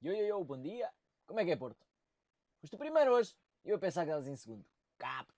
Yo, yo, yo, bom dia. Como é que é, Porto? Foste o primeiro hoje. e Eu a pensar que eras em segundo. Cap.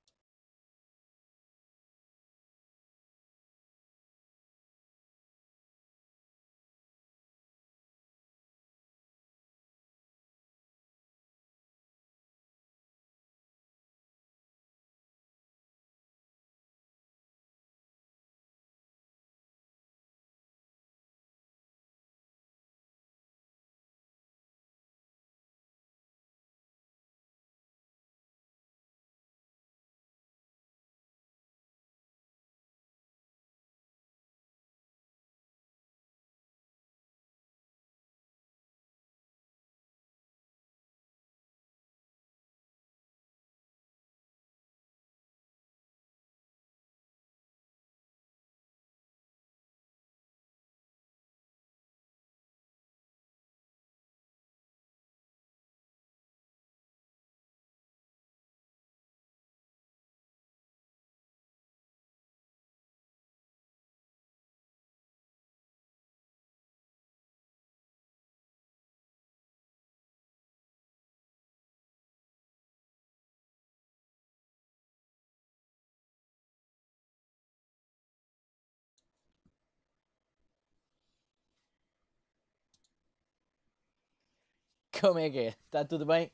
Como é que é? Está tudo bem?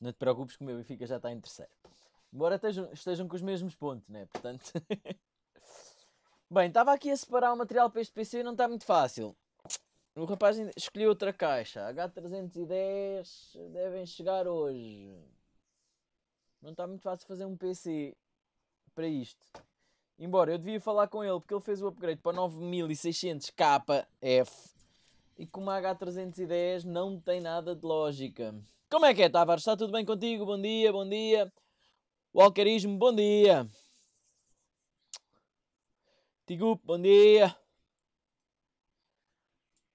Não te preocupes que o meu Benfica já está em terceiro. Embora estejam, estejam com os mesmos pontos, né? Portanto. bem, estava aqui a separar o material para este PC e não está muito fácil. O rapaz escolheu outra caixa. H310 devem chegar hoje. Não está muito fácil fazer um PC para isto. Embora eu devia falar com ele porque ele fez o upgrade para 9600 KF é e que uma H310 não tem nada de lógica. Como é que é, Tavares? Está tudo bem contigo? Bom dia, bom dia. Walkerismo, bom dia. Tigup, bom dia.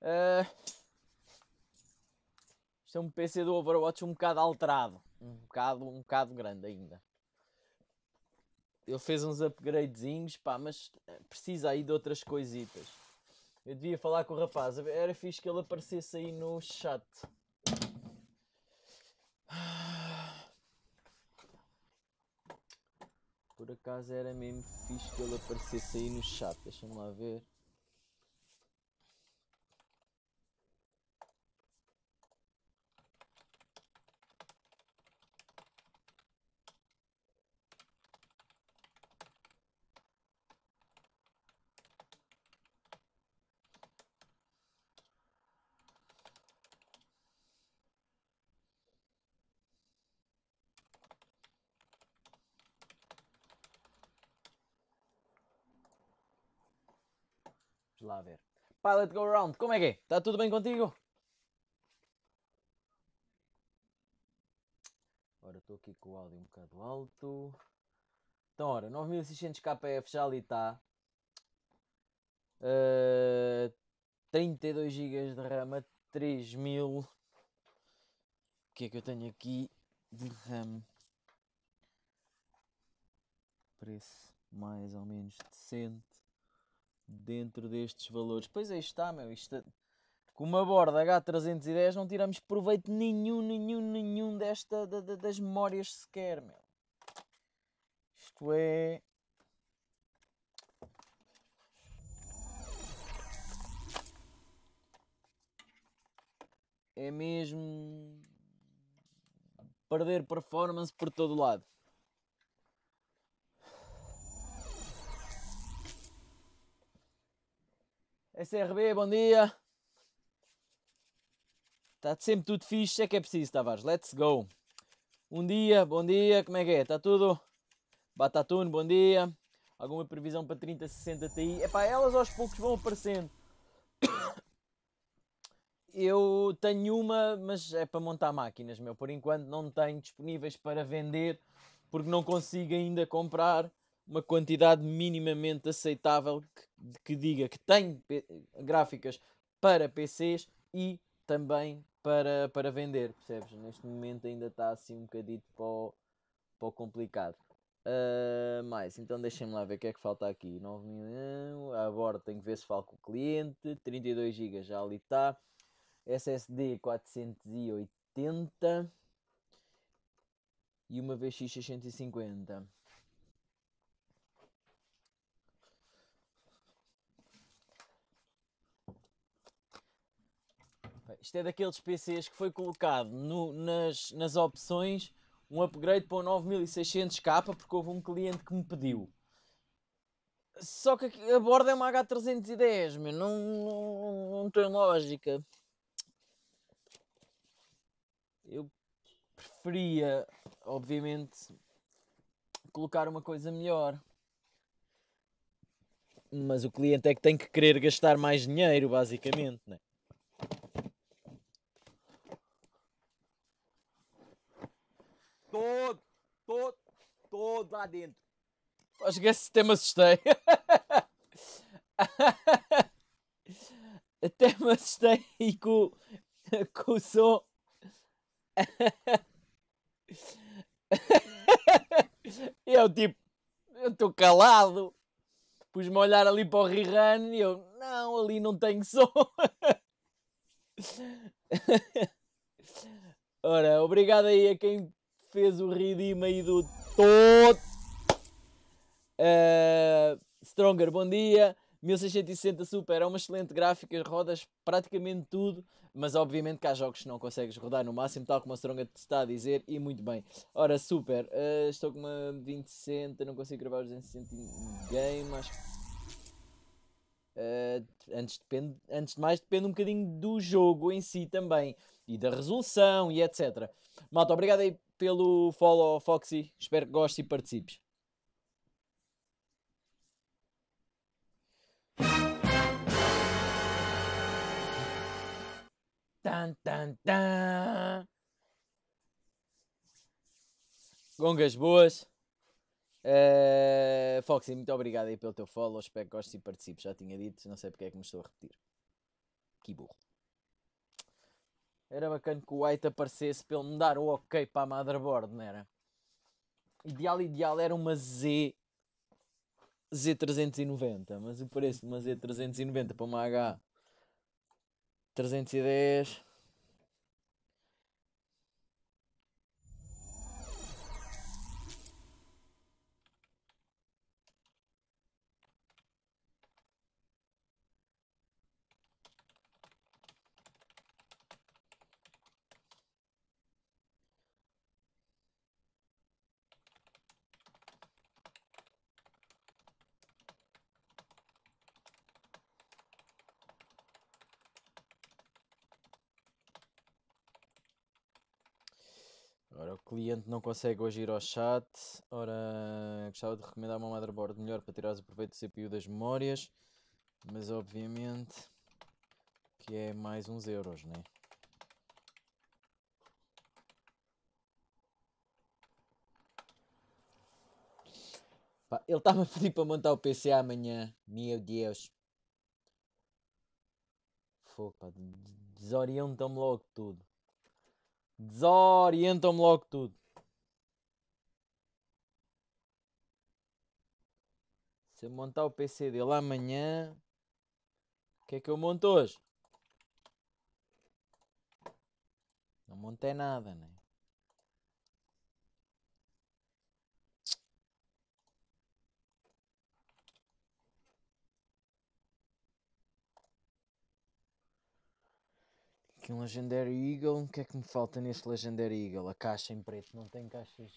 Uh... é um PC do Overwatch um bocado alterado. Um bocado, um bocado grande ainda. Ele fez uns upgradezinhos, pá, mas precisa aí de outras coisitas. Eu devia falar com o rapaz. Era fixe que ele aparecesse aí no chat. Por acaso era mesmo fixe que ele aparecesse aí no chat. Deixa-me lá ver. Pilot Go Round, como é que é? Está tudo bem contigo? Ora, estou aqui com o áudio um bocado alto. Então, ora, 9600 KF já ali está. Uh, 32 GB de RAM, 3000. O que é que eu tenho aqui de RAM? Preço mais ou menos decente dentro destes valores. Pois aí está, meu. Isto, é, com uma borda H310 não tiramos proveito nenhum, nenhum, nenhum desta, da, da, das memórias sequer, meu. Isto é... É mesmo perder performance por todo lado. SRB, bom dia. Está sempre tudo fixe, é que é preciso, Tavares. Let's go. Um dia, bom dia, como é que é? Está tudo? Batatune, bom dia. Alguma previsão para 30, 60 Ti? para elas aos poucos vão aparecendo. Eu tenho uma, mas é para montar máquinas, meu. Por enquanto não tenho disponíveis para vender, porque não consigo ainda comprar uma quantidade minimamente aceitável que, que diga que tem gráficas para PCs e também para, para vender, percebes? Neste momento ainda está assim um bocadito para o, para o complicado. Uh, mais, então deixem-me lá ver o que é que falta aqui. 9 milhão, agora tenho que ver se falo com o cliente. 32 GB já ali está. SSD 480 e uma VX 650. Isto é daqueles PCs que foi colocado no, nas, nas opções um upgrade para o 9600K porque houve um cliente que me pediu. Só que a borda é uma H310, meu, não, não, não tem lógica. Eu preferia, obviamente, colocar uma coisa melhor. Mas o cliente é que tem que querer gastar mais dinheiro, basicamente, né? todo, todo, todo lá dentro. Acho que esse sistema assustei. Até me assustei com, com o som. eu tipo, eu estou calado. Pus-me a olhar ali para o Rihan e eu, não, ali não tenho som. Ora, obrigado aí a quem fez o ridima aí do todo. Uh, eh, Stronger, bom dia. 1660 Super é uma excelente gráfica, rodas praticamente tudo, mas obviamente que há jogos que não consegues rodar no máximo, tal como a Stronger te está a dizer, e muito bem. Ora, Super, uh, estou com uma 2060, não consigo gravar os 260 game, mas Uh, eh, antes, depende, antes de mais, depende um bocadinho do jogo em si também, e da resolução e etc. Malta, obrigado aí pelo follow, Foxy. Espero que gostes e participes. Tan, tan, tan. Gongas boas. Uh, Foxy, muito obrigado aí pelo teu follow. Espero que gostes e participes. Já tinha dito, não sei porque é que me estou a repetir. Que burro. Era bacana que o White aparecesse para ele me dar o ok para a motherboard, não era? Ideal, ideal era uma Z. Z390, mas o preço de uma Z390 para uma H310 cliente não consegue hoje ir ao chat. Ora, gostava de recomendar uma motherboard melhor para tirar o proveito do CPU das memórias, mas obviamente que é mais uns euros, né? ele estava a pedir para montar o PC amanhã, meu Deus. Fogo, desorientam-me logo tudo. Desorientam-me logo tudo. Se eu montar o PC dele amanhã, o que é que eu monto hoje? Não montei nada, né? aqui um legendário Eagle. O que é que me falta neste legendário Eagle? A caixa em preto. Não tem caixas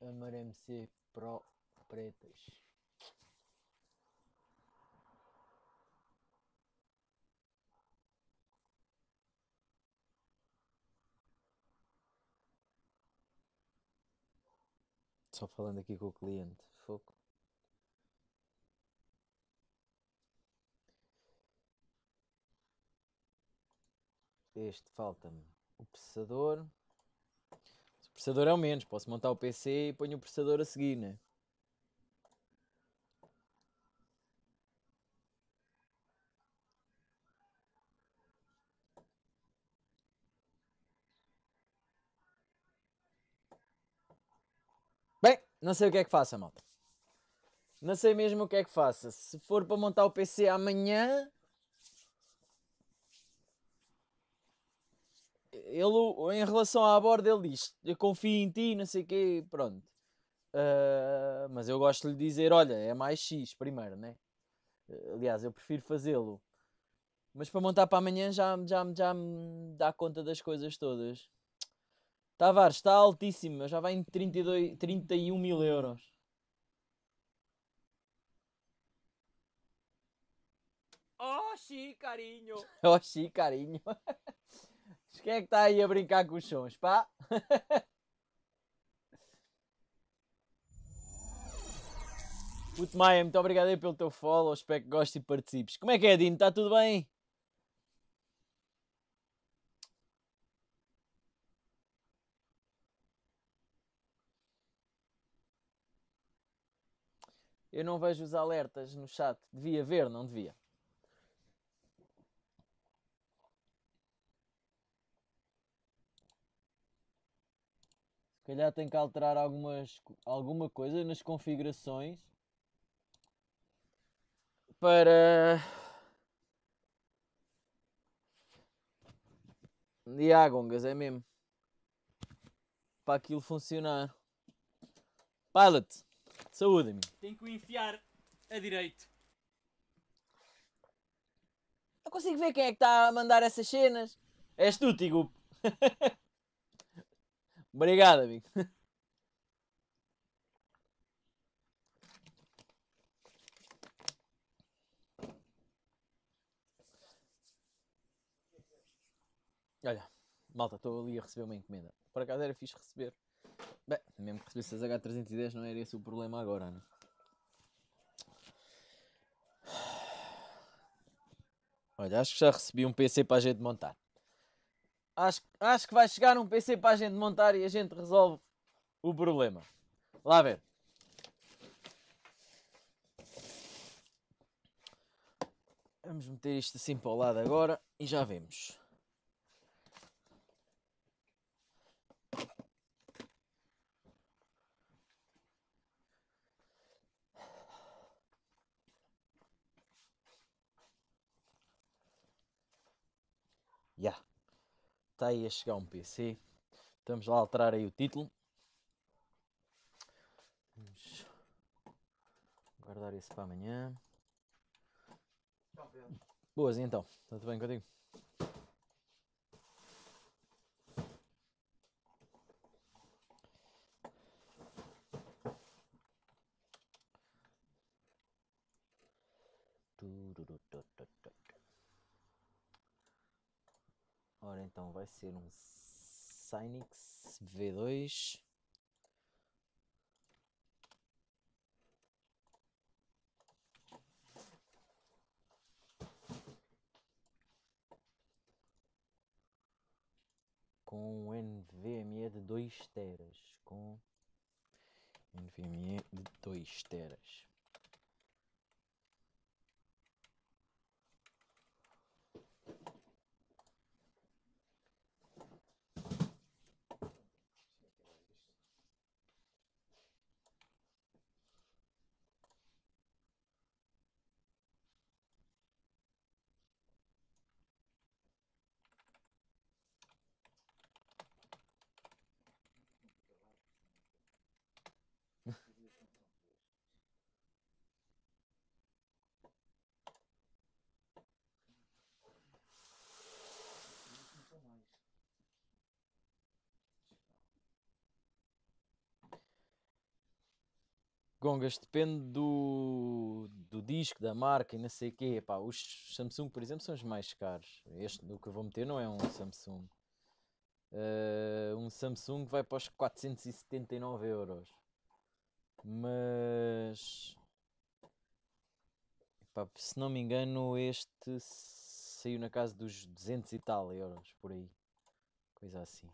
Amar MC Pro pretas. Só falando aqui com o cliente. Foco. Este falta-me o processador. O processador é o menos. Posso montar o PC e ponho o processador a seguir, né? Bem, não sei o que é que faça, malta. Não sei mesmo o que é que faça. Se for para montar o PC amanhã, ele, em relação à borda, ele diz: Eu confio em ti, não sei o quê, pronto. Uh, mas eu gosto de lhe dizer: Olha, é mais X primeiro, né? Ah, aliás, eu prefiro fazê-lo. Mas para montar para amanhã já, já, já me dá conta das coisas todas. Tavares está altíssimo, já vai em 32, 31 mil euros. Oh, carinho Oh, carinho Quem é que está aí a brincar com os sons, pá? O Temaia, muito obrigado aí pelo teu follow, espero que gostes e participes. Como é que é, Dino? Está tudo bem? Eu não vejo os alertas no chat. Devia ver, não devia? calhar tem que alterar algumas, alguma coisa nas configurações para e é mesmo para aquilo funcionar Pilot, saúde-me tem que o enfiar a direito não consigo ver quem é que está a mandar essas cenas és tu, Tigo. Obrigado, amigo. Olha, malta, estou ali a receber uma encomenda. Por acaso era fixe receber. Bem, mesmo que as H310 não era esse o problema agora, né? Olha, acho que já recebi um PC para a gente montar. Acho, acho que vai chegar um PC para a gente montar e a gente resolve o problema. Lá ver. Vamos meter isto assim para o lado agora e já vemos. Yeah. Está aí a chegar um PC. Estamos lá a alterar aí o título. Vamos guardar isso para amanhã. Boas, então. Tudo bem contigo? do do Ora então, vai ser um Synix V2. Com um NVMe de 2 teras. Com NVMe de 2 teras. Gongas, depende do, do disco, da marca e não sei o quê. Pá, os Samsung, por exemplo, são os mais caros. Este do que eu vou meter não é um Samsung. Uh, um Samsung vai para os 479 euros. Mas pá, se não me engano, este saiu na casa dos 200 e tal euros por aí. Coisa assim.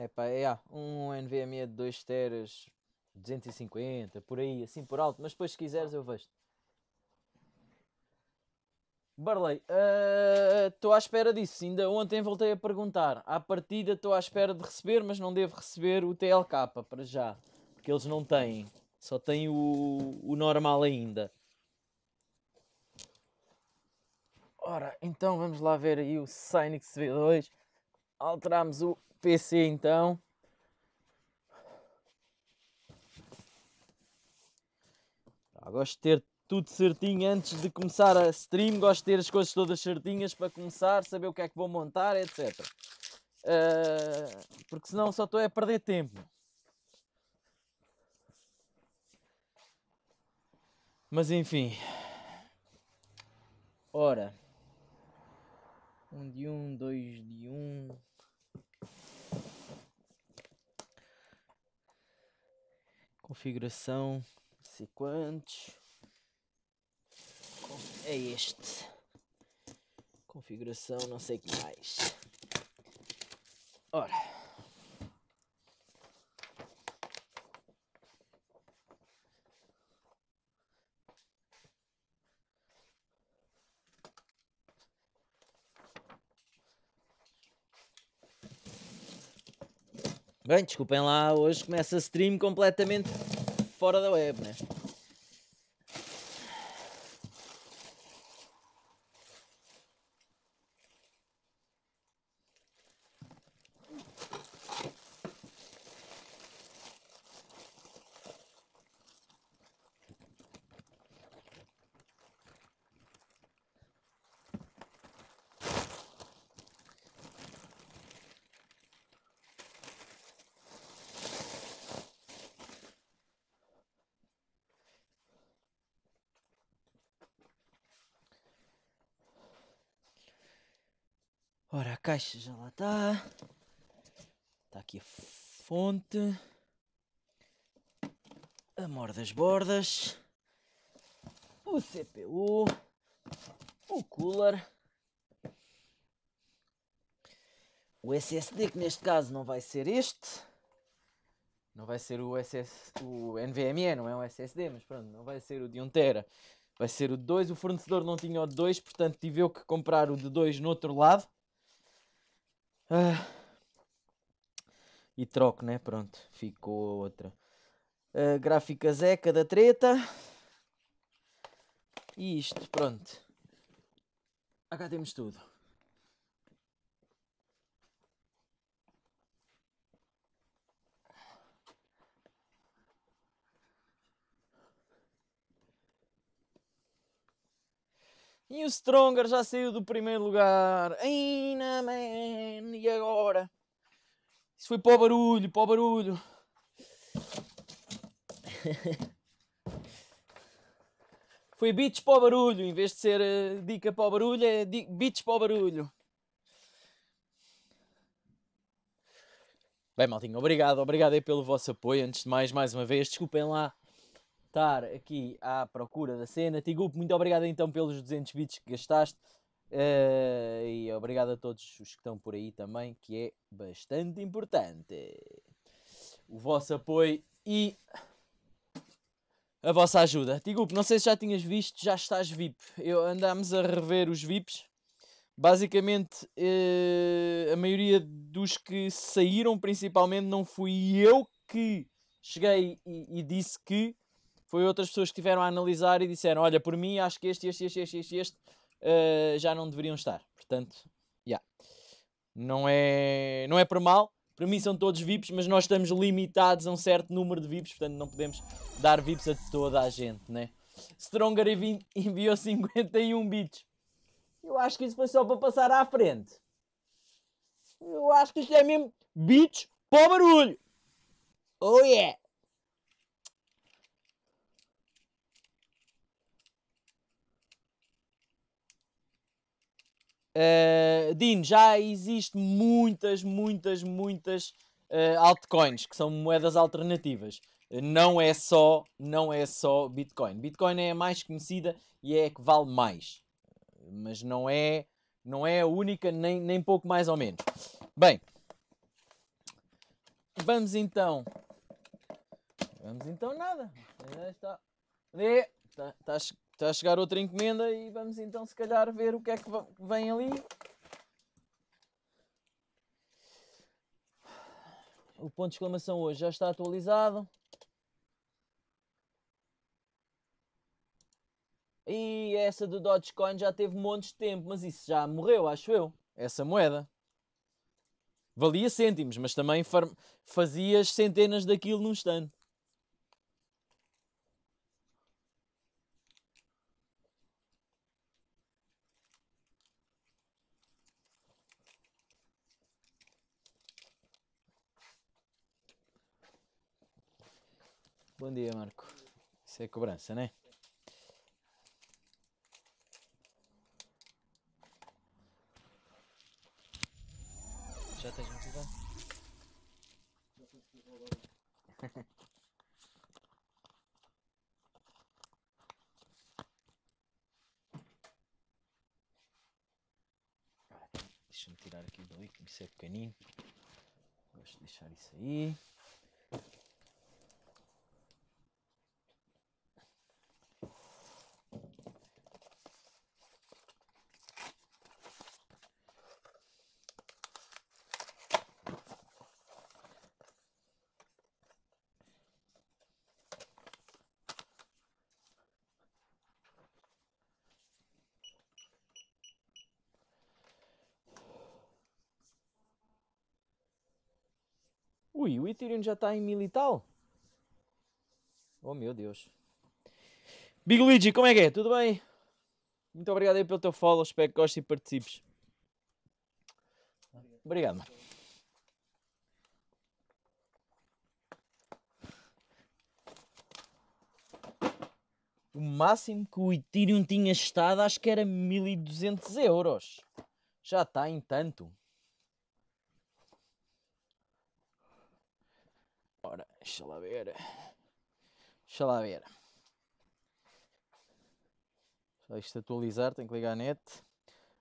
É pá, é ah, um NVMe é de 2 teras, 250, por aí, assim por alto, mas depois se quiseres eu vejo. Barley, ah, estou uh, à espera disso. Ainda ontem voltei a perguntar. À partida estou à espera de receber, mas não devo receber o TLK para já. Porque eles não têm. Só têm o, o normal ainda. Ora, então vamos lá ver aí o Synix V2. Alterámos o PC então. Gosto de ter tudo certinho antes de começar a stream, gosto de ter as coisas todas certinhas para começar, saber o que é que vou montar, etc. Uh, ah, porque senão só estou a perder tempo. Mas enfim. Ora. Um de um, dois de um. configuração, não sei quantos. É este. Configuração, não sei o que mais. Ora. Bem, desculpem lá, hoje começa a stream completamente fora da web, né? caixa já lá está. Está aqui a fonte. Amor das bordas. O CPU. O cooler. O SSD, que neste caso não vai ser este. Não vai ser o, SS, o NVMe, não é um SSD, mas pronto, não vai ser o de 1TB. Vai ser o de 2. O fornecedor não tinha o de 2, portanto tive eu que comprar o de 2 no outro lado. Ah. E troco, né? Pronto, ficou a outra. Uh, gráfica Zeca da treta. E isto, pronto. Acá temos tudo. E o Stronger já saiu do primeiro lugar. Ainda, man. E agora? Isso foi para o barulho, para o barulho. foi beats para o barulho. Em vez de ser eh, dica para o barulho, é beats para o barulho. Bem, maldinho, obrigado. Obrigado aí pelo vosso apoio. Antes de mais, mais uma vez, desculpem lá estar aqui à procura da cena. Tigup, muito obrigado então pelos 200 bits que gastaste. Uh, e obrigado a todos os que estão por aí também, que é bastante importante. O vosso apoio e a vossa ajuda. Tigup, não sei se já tinhas visto, já estás VIP. Eu, andámos a rever os VIPs. Basicamente, uh, a maioria dos que saíram, principalmente, não fui eu que cheguei e, e disse que foi outras pessoas que tiveram a analisar e disseram: Olha, por mim acho que este, este, este, este, este, este uh, já não deveriam estar. Portanto, já. Yeah. Não, é, não é por mal. Para mim são todos VIPs, mas nós estamos limitados a um certo número de VIPs, portanto não podemos dar VIPs a toda a gente, né? Stronger enviou 51 bits. Eu acho que isso foi só para passar à frente. Eu acho que isto é mesmo bits para o barulho. Oh yeah! Uh, Dino, já existe muitas, muitas, muitas uh, altcoins que são moedas alternativas. Não é só, não é só Bitcoin. Bitcoin é a mais conhecida e é a que vale mais, mas não é, não é a única nem, nem pouco mais ou menos. Bem, vamos então, vamos então nada. está, está, está Está a chegar outra encomenda e vamos então se calhar ver o que é que vem ali. O ponto de exclamação hoje já está atualizado. E essa do Dogecoin já teve um monte de tempo, mas isso já morreu, acho eu. Essa moeda. Valia cêntimos, mas também fazias centenas daquilo num instante. Bom dia, Marco. Isso é cobrança, né? Já tens motivado? Já Deixa-me tirar aqui do líquido, isso é pequenino. Gosto de deixar isso aí. Ui, o Ethereum já está em mil e tal. Oh meu Deus. Big Luigi, como é que é? Tudo bem? Muito obrigado aí pelo teu follow, espero que gostes e participes. Obrigado, O máximo que o Ethereum tinha estado acho que era 1200 euros. Já está em tanto. Deixa lá ver. Deixa lá ver. Deixa isto atualizar, tenho que ligar a net.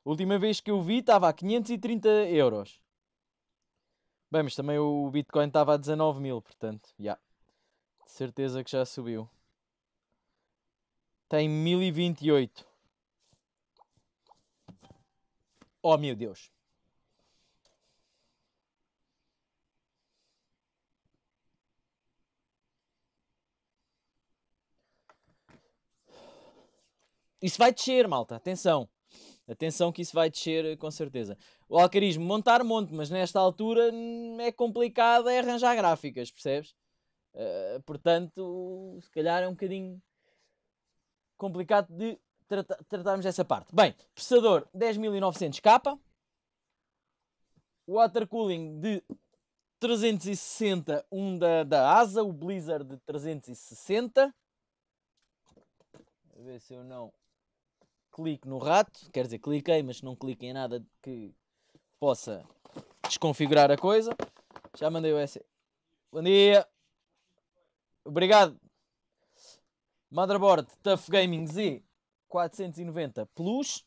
Última vez que eu vi estava a 530 euros. Bem, mas também o Bitcoin estava a 19 mil, portanto, já. Yeah. De certeza que já subiu. Tem 1028. Oh meu Deus. Isso vai descer, malta, atenção. Atenção que isso vai descer eh, com certeza. O alcarismo, montar monte, mas nesta altura hum, é complicado é arranjar gráficas, percebes? Uh, portanto, se calhar é um bocadinho complicado de tratarmos essa parte. Bem, processador 10.900K, water cooling de 360, um da, da ASA, o Blizzard de 360. A ver se eu não clico no rato, quer dizer, cliquei, mas não cliquei em nada que possa desconfigurar a coisa. Já mandei o S. Bom dia! Obrigado! Motherboard Tough Gaming Z 490 Plus.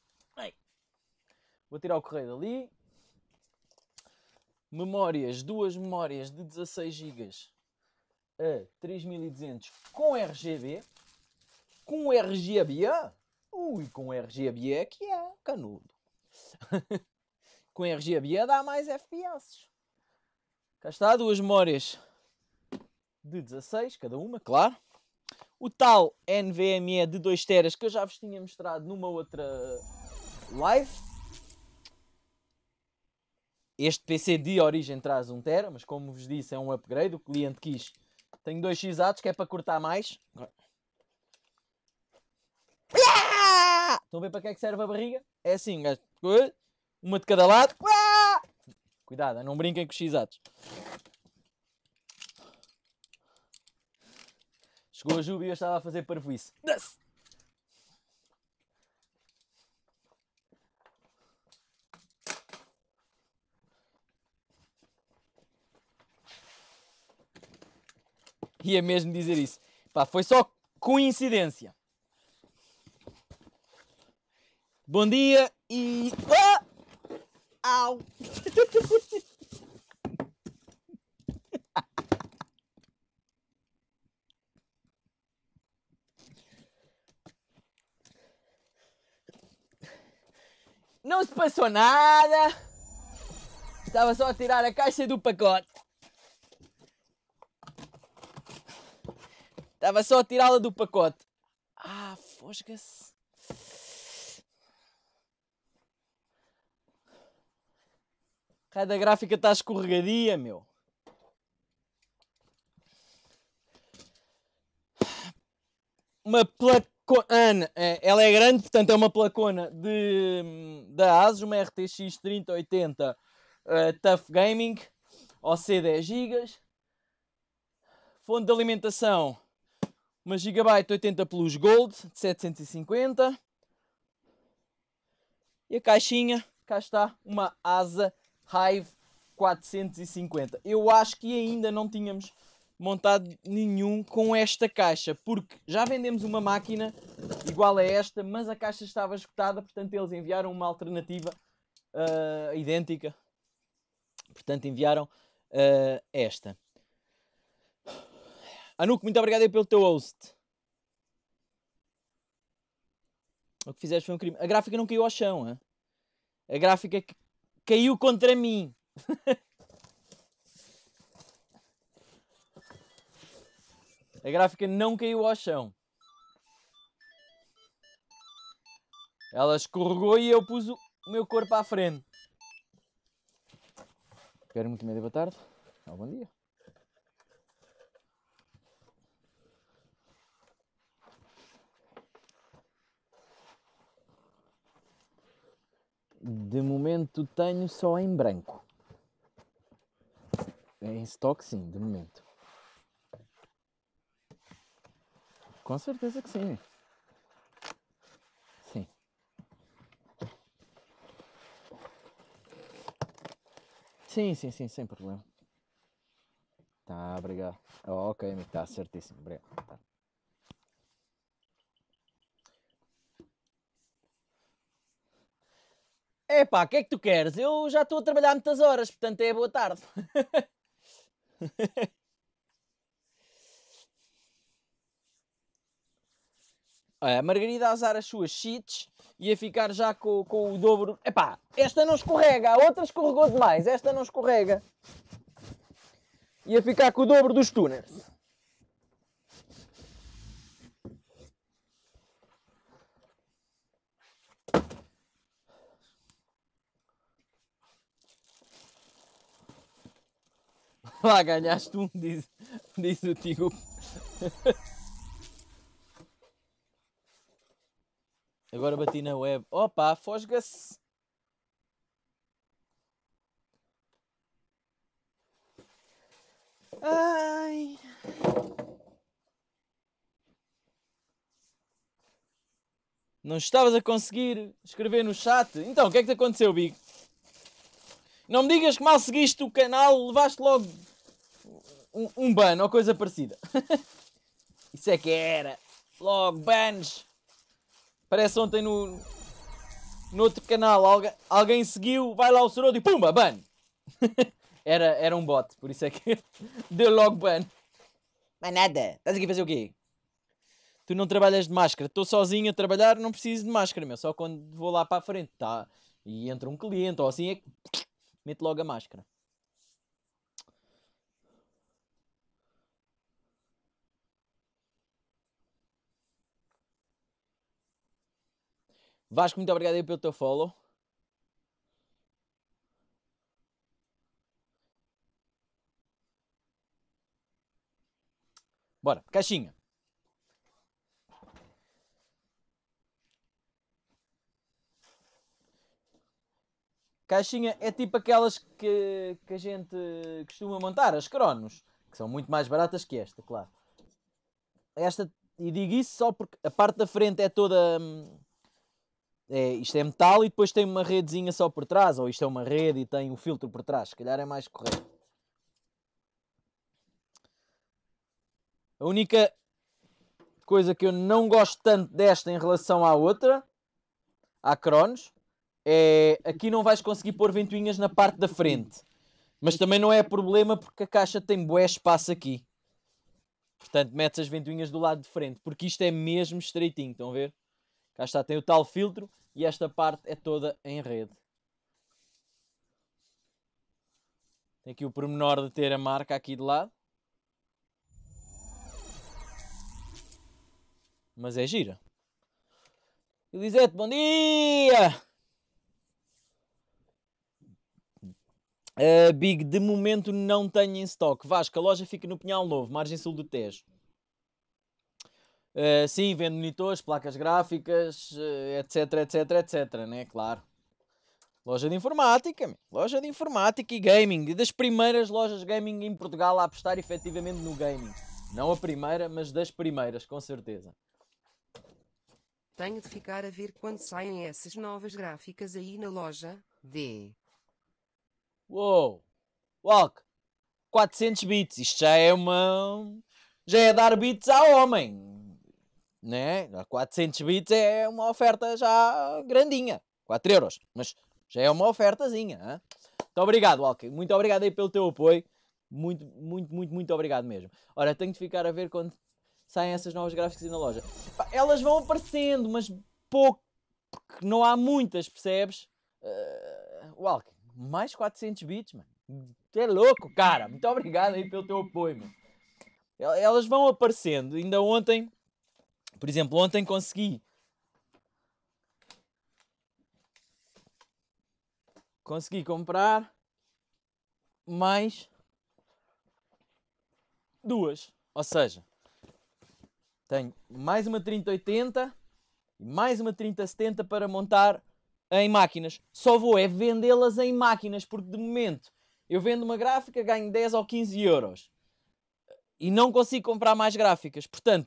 Vou tirar o correio dali. Memórias, duas memórias de 16 GB a 3200 com RGB. Com RGB? Ah, Ui, com RGB é que é canudo. com RGB dá mais FPS. Cá está, duas memórias de 16, cada uma, claro. O tal NVMe de 2 teras que eu já vos tinha mostrado numa outra live. Este PC de origem traz 1 um tera, mas como vos disse é um upgrade, o cliente quis. Tenho dois x que é para cortar mais. Estão a ver para que é que serve a barriga? É assim, gajo. Uma de cada lado. Cuidado, não brinquem com os x Chegou a Júbia e eu estava a fazer parvoíce. Ia é mesmo dizer isso. Pá, foi só coincidência. Bom dia e. Ah! Au! Não se passou nada. Estava só a tirar a caixa do pacote. Estava só a tirá-la do pacote. Ah, fosga-se. Cada gráfica está escorregadia, meu. Uma placona, é, ela é grande, portanto é uma placona de, da ASUS, uma RTX 3080 uh, Tough Gaming, OC 10 GB. Fonte de alimentação, uma Gigabyte 80 Plus Gold de 750. E a caixinha, cá está, uma asa Hive 450. Eu acho que ainda não tínhamos montado nenhum com esta caixa, porque já vendemos uma máquina igual a esta, mas a caixa estava esgotada, portanto eles enviaram uma alternativa uh, idêntica. Portanto, enviaram uh, esta. Anuco, muito obrigado pelo teu host. O que fizeste foi um crime. A gráfica não caiu ao chão. Hein? A gráfica caiu contra mim. A gráfica não caiu ao chão. Ela escorregou e eu pus o meu corpo à frente. Quero muito medo boa tarde. Ou bom dia. De momento tenho só em branco. É em estoque, sim, de momento. Com certeza que sim. Sim. Sim, sim, sim, sem problema. Tá, obrigado. Oh, ok, está certíssimo. Obrigado. Tá. É pá, o que é que tu queres? Eu já estou a trabalhar muitas horas, portanto é boa tarde. Olha, a Margarida a usar as suas cheats e a ficar já com, com o dobro. Epá, esta não escorrega, a outra escorregou demais, esta não escorrega. E a ficar com o dobro dos tuners. Lá ganhaste um, diz, diz o Tigo. Agora bati na web. Opa, fosga-se! Ai! Não estavas a conseguir escrever no chat? Então, o que é que te aconteceu, Big? Não me digas que mal seguiste o canal, levaste logo um, um ban ou coisa parecida. Isso é que era. Logo, bans. Parece ontem no. No outro canal, alguém, alguém seguiu, vai lá o Sorodo e pumba, ban! era, era um bot, por isso é que deu logo ban. Mas nada, estás aqui a fazer o quê? Tu não trabalhas de máscara, estou sozinho a trabalhar, não preciso de máscara, meu. Só quando vou lá para a frente, tá? E entra um cliente ou assim, é... mete logo a máscara. Vasco, muito obrigado aí pelo teu follow. Bora, caixinha. Caixinha é tipo aquelas que, que a gente costuma montar, as Cronos, que são muito mais baratas que esta, claro. Esta, e digo isso só porque a parte da frente é toda. Hum, é, isto é metal e depois tem uma redezinha só por trás, ou isto é uma rede e tem um filtro por trás, se calhar é mais correto. A única coisa que eu não gosto tanto desta em relação à outra, à Cronos, é aqui não vais conseguir pôr ventoinhas na parte da frente. Mas também não é problema porque a caixa tem bué espaço aqui. Portanto, metes as ventoinhas do lado de frente, porque isto é mesmo estreitinho, estão a ver? Cá está, tem o tal filtro e esta parte é toda em rede. Tem aqui o pormenor de ter a marca aqui de lado. Mas é gira. Elisete, bom dia! Uh, Big, de momento não tenho em stock. Vasco, a loja fica no Pinhal Novo, margem sul do Tejo. Eh, sim, vendo monitores, placas gráficas, uh, etc, etc, etc, né? Claro. Loja de informática, loja de informática e gaming. E das primeiras lojas gaming em Portugal a apostar efetivamente no gaming. Não a primeira, mas das primeiras, com certeza. Tenho de ficar a ver quando saem essas novas gráficas aí na loja D. Uou! Walk! 400 bits, isto já é uma. Já é dar bits ao homem né? 400 bits é uma oferta já grandinha, 4 euros, mas já é uma ofertazinha. Hein? Muito obrigado, Alca, muito obrigado aí pelo teu apoio, muito, muito, muito, muito obrigado mesmo. Ora, tenho de ficar a ver quando saem essas novas gráficas na loja. Elas vão aparecendo, mas pouco, porque não há muitas, percebes? Uh, ah, Walker, mais 400 bits, mano. Tu é louco, cara. Muito obrigado aí pelo teu apoio, mano. Elas vão aparecendo. Ainda ontem por exemplo, ontem consegui. Consegui comprar mais duas. Ou seja, tenho mais uma 3080 e mais uma 3070 para montar em máquinas. Só vou é vendê-las em máquinas, porque de momento eu vendo uma gráfica, ganho 10 ou 15 euros e não consigo comprar mais gráficas. Portanto,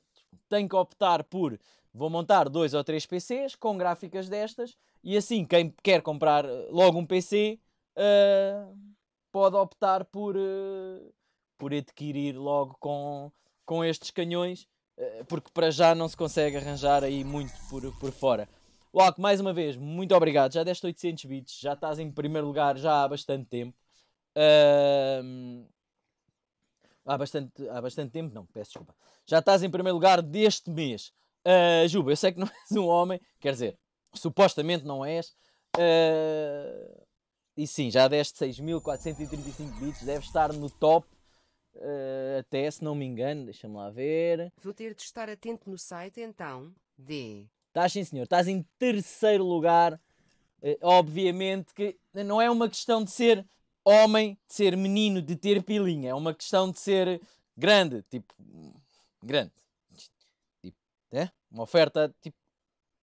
tem que optar por vou montar dois ou três PCs com gráficas destas e assim quem quer comprar eh, logo um PC uh, eh, pode optar por, uh, por adquirir logo com, com estes canhões uh, porque para já não se consegue arranjar aí muito por, por fora. Logo, mais uma vez, muito obrigado. Já deste 800 bits, já estás em primeiro lugar já há bastante tempo. Uh, há bastante, há bastante tempo, não, peço desculpa. Já estás em primeiro lugar deste mês. Uh, Juba, eu sei que não és um homem, quer dizer, supostamente não és. Uh, e sim, já deste 6.435 bits, deve estar no top. Uh, até se não me engano, deixa-me lá ver. Vou ter de estar atento no site então. D. Estás sim, senhor, estás em terceiro lugar. Uh, obviamente que não é uma questão de ser homem, de ser menino, de ter pilinha. É uma questão de ser grande, tipo. Grande. Tipo, é? Uma oferta, tipo.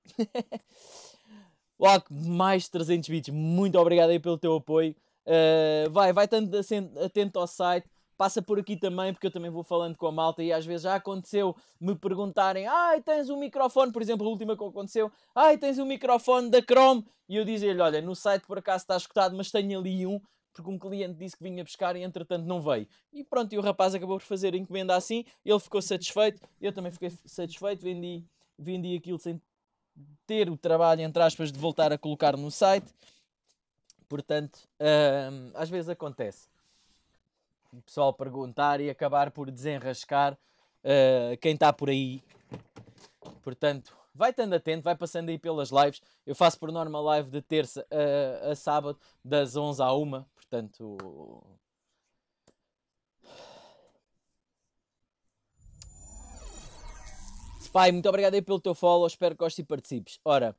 olá mais de 300 bits. Muito obrigado aí pelo teu apoio. Uh, vai, vai tanto atento ao site. Passa por aqui também, porque eu também vou falando com a malta e às vezes já aconteceu me perguntarem: Ai, tens um microfone? Por exemplo, a última que aconteceu: Ai, tens um microfone da Chrome? E eu dizer-lhe: Olha, no site por acaso está escutado, mas tenho ali um porque um cliente disse que vinha buscar e entretanto não veio. E pronto, e o rapaz acabou por fazer a encomenda assim, ele ficou satisfeito, eu também fiquei satisfeito, vendi, vendi aquilo sem ter o trabalho, entre aspas, de voltar a colocar no site. Portanto, hum, às vezes acontece. O pessoal perguntar e acabar por desenrascar uh, quem está por aí. Portanto, vai estando atento, vai passando aí pelas lives. Eu faço por norma live de terça a, eh, a sábado, das 11 à 1. Portanto. Spy, muito obrigado aí pelo teu follow. Espero que gostes e participes. Ora,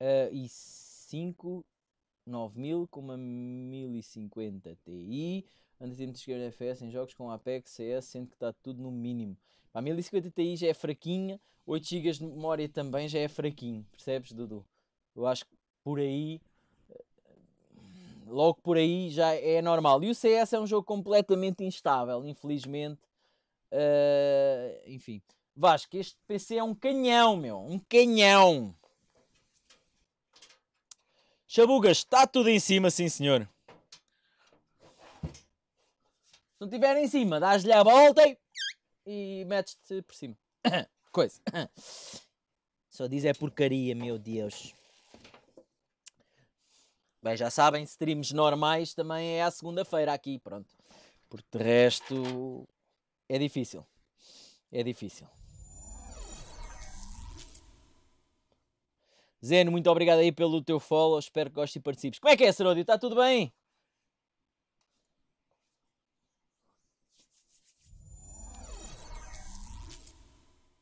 uh, e 5, 9000 com uma 1050 Ti. Antes de chegar FS em jogos com Apex, CS, sendo que está tudo no mínimo. A 1050 Ti já é fraquinha, 8 GB de memória também já é fraquinho, percebes, Dudu? Eu acho que por aí logo por aí já é normal. E o CS é um jogo completamente instável, infelizmente. Uh, enfim, Vasco, este PC é um canhão, meu, um canhão. Chabugas, está tudo em cima, sim senhor. Se não estiver em cima, dás-lhe a volta e, e metes-te por cima. Coisa. Só diz é porcaria, meu Deus. Bem, já sabem, streams normais também é à segunda-feira aqui, pronto. Porque de resto é difícil. É difícil. Zeno, muito obrigado aí pelo teu follow. Espero que gostes e participes. Como é que é, Seródio? Está tudo bem?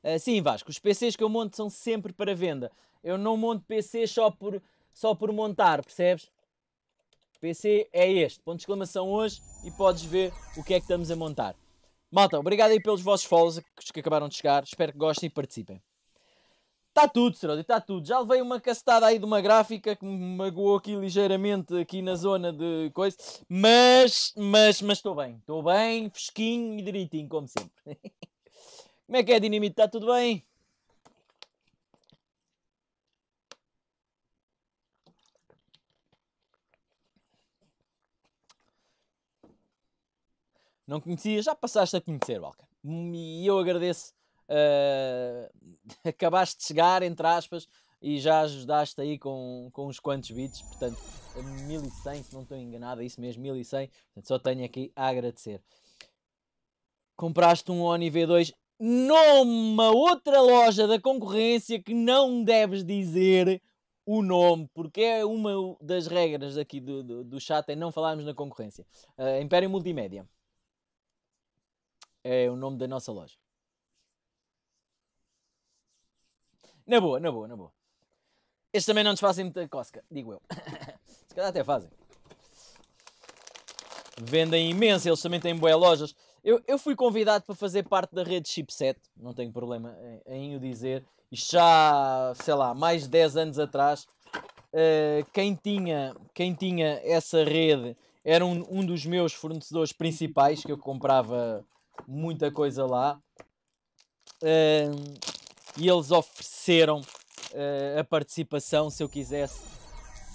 Uh, sim, Vasco, os PCs que eu monto são sempre para venda. Eu não monto PCs só por só por montar, percebes? PC é este, ponto de exclamação hoje e podes ver o que é que estamos a montar. Malta, obrigado aí pelos vossos follows que acabaram de chegar, espero que gostem e participem. Está tudo, Seródio, está tudo. Já levei uma cacetada aí de uma gráfica que me magoou aqui ligeiramente aqui na zona de coisa, mas, mas, mas estou bem. Estou bem, fresquinho e direitinho, como sempre. como é que é, Dinamite? Está tudo bem? não conhecia, já passaste a conhecer, Walker. Hum, e eu agradeço. Uh, acabaste de chegar, entre aspas, e já ajudaste aí com, com uns quantos bits, portanto, 1100, se não estou enganado, é isso mesmo, 1100, portanto, só tenho aqui a agradecer. Compraste um Oni V2 numa outra loja da concorrência que não deves dizer o nome, porque é uma das regras aqui do, do, do chat, é não falarmos na concorrência. Uh, Império Multimédia é o nome da nossa loja. Na boa, na boa, na boa. Estes também não nos fazem muita cosca, digo eu. Se calhar até fazem. Vendem imenso, eles também têm boas lojas. Eu, eu fui convidado para fazer parte da rede Chipset, não tenho problema em, em o dizer. Isto já, sei lá, mais de 10 anos atrás, uh, quem, tinha, quem tinha essa rede era um, um dos meus fornecedores principais que eu comprava muita coisa lá. Uh, e eles ofereceram uh, a participação se eu quisesse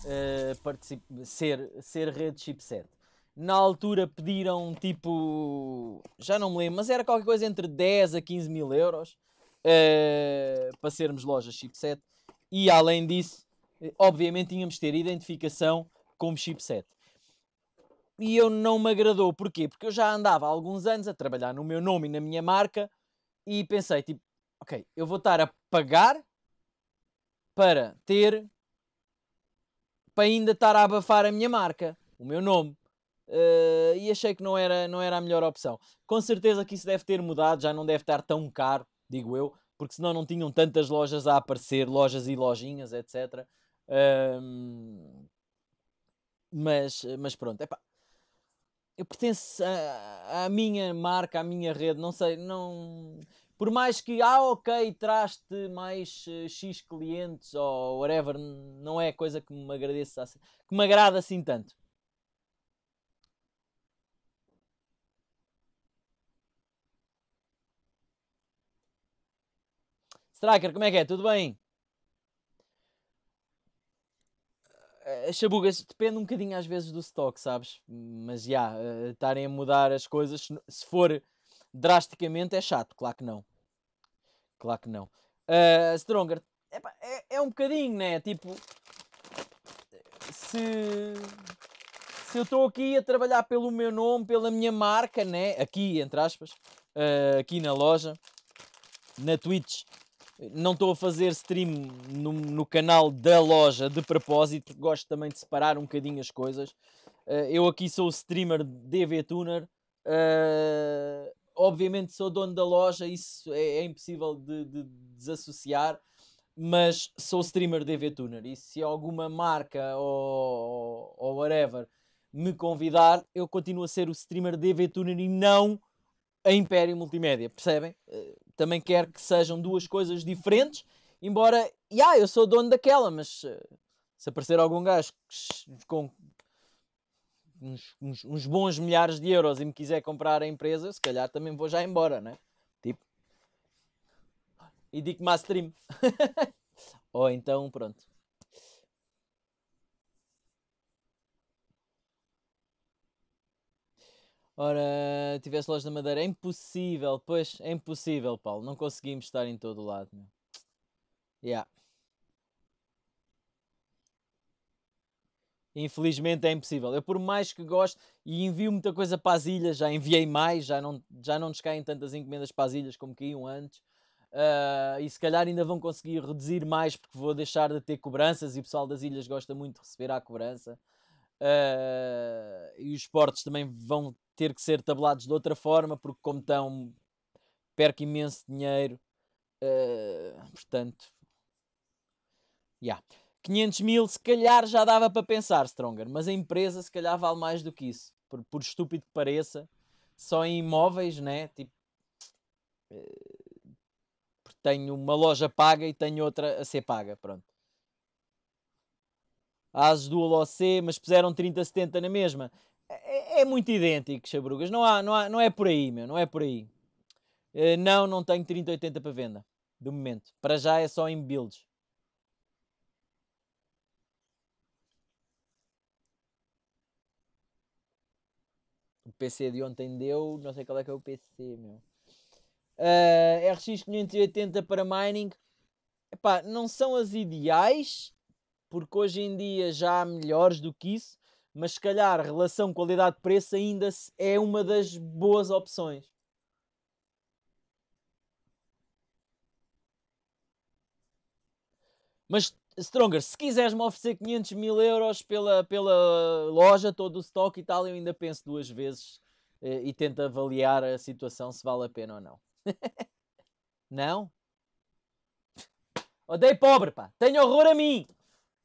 uh, ser, ser rede chipset. Na altura pediram tipo, já não me lembro, mas era qualquer coisa entre 10 a 15 mil euros ah, para sermos lojas chipset. E além disso, obviamente tínhamos de ter identificação como chipset e eu não me agradou. Porquê? Porque eu já andava há alguns anos a trabalhar no meu nome e na minha marca e pensei, tipo, ok, eu vou estar a pagar para ter, para ainda estar a abafar a minha marca, o meu nome. Uh, e achei que não era, não era a melhor opção. Com certeza que isso deve ter mudado, já não deve estar tão caro, digo eu, porque senão não tinham tantas lojas a aparecer, lojas e lojinhas, etc. Uh, mas, mas pronto, é pá pertence à minha marca, à minha rede, não sei, não. Por mais que, ah, ok, traste mais uh, X clientes ou whatever, não é coisa que me agradeça, assim, que me agrada assim tanto. Striker, como é que é? Tudo bem? Eh, as chabugas depende um bocadinho às vezes do stock, sabes? Mas já, yeah, estarem a mudar as coisas, se for drasticamente, é chato, claro que não. Claro que não. Uh, Stronger, epa, é, é, um bocadinho, né? Tipo, se, se eu estou aqui a trabalhar pelo meu nome, pela minha marca, né? Aqui, entre aspas, uh, aqui na loja, na Twitch não estou a fazer stream no, no, canal da loja de propósito, porque gosto também de separar um bocadinho as coisas. Uh, eu aqui sou o streamer DV Tuner. Uh, obviamente sou dono da loja, isso é, é impossível de, de, desassociar, mas sou streamer DV Tuner e se alguma marca ou, ou whatever me convidar, eu continuo a ser o streamer DV Tuner e não a Império Multimédia, percebem? Uh, também quer que sejam duas coisas diferentes, embora, yeah, eu sou dono daquela, mas eh, se aparecer algum gajo com uns, uns, uns, bons milhares de euros e me quiser comprar a empresa, se calhar também vou já embora, né? Tipo, e digo-me stream. Ou então, pronto. Ora, tivesse loja da Madeira? É impossível, pois, é impossível, Paulo. Não conseguimos estar em todo o lado, já Yeah. Infelizmente é impossível. Eu, por mais que gosto e envio muita coisa para as ilhas, já enviei mais, já não, já não nos caem tantas encomendas para as ilhas como caíam antes. Uh, e se calhar ainda vão conseguir reduzir mais, porque vou deixar de ter cobranças e o pessoal das ilhas gosta muito de receber a cobrança. Uh, e os esportes também vão ter que ser tabelados de outra forma, porque como estão, perco imenso dinheiro. Uh, portanto, yeah. 500 mil se calhar já dava para pensar, Stronger, mas a empresa se calhar vale mais do que isso, por, por estúpido que pareça, só em imóveis, né? Tipo, uh, tenho uma loja paga e tenho outra a ser paga, pronto ases do Olocê, mas puseram 30-70 na mesma. É, é, muito idêntico, Xabrugas. Não, há, não, há, não é por aí, meu. Não é por aí. Uh, não, não tenho 30-80 para venda. Do momento. Para já é só em builds. O PC de ontem deu. Não sei qual é que é o PC, meu. Uh, RX 580 para mining. Epá, não são as ideais porque hoje em dia já há melhores do que isso, mas se calhar relação qualidade-preço ainda é uma das boas opções. Mas Stronger, se quiseres me oferecer 500 mil euros pela, pela loja, todo o estoque e tal, eu ainda penso duas vezes eh, e tento avaliar a situação se vale a pena ou não. não? Odeio pobre, pá. Tenho horror a mim.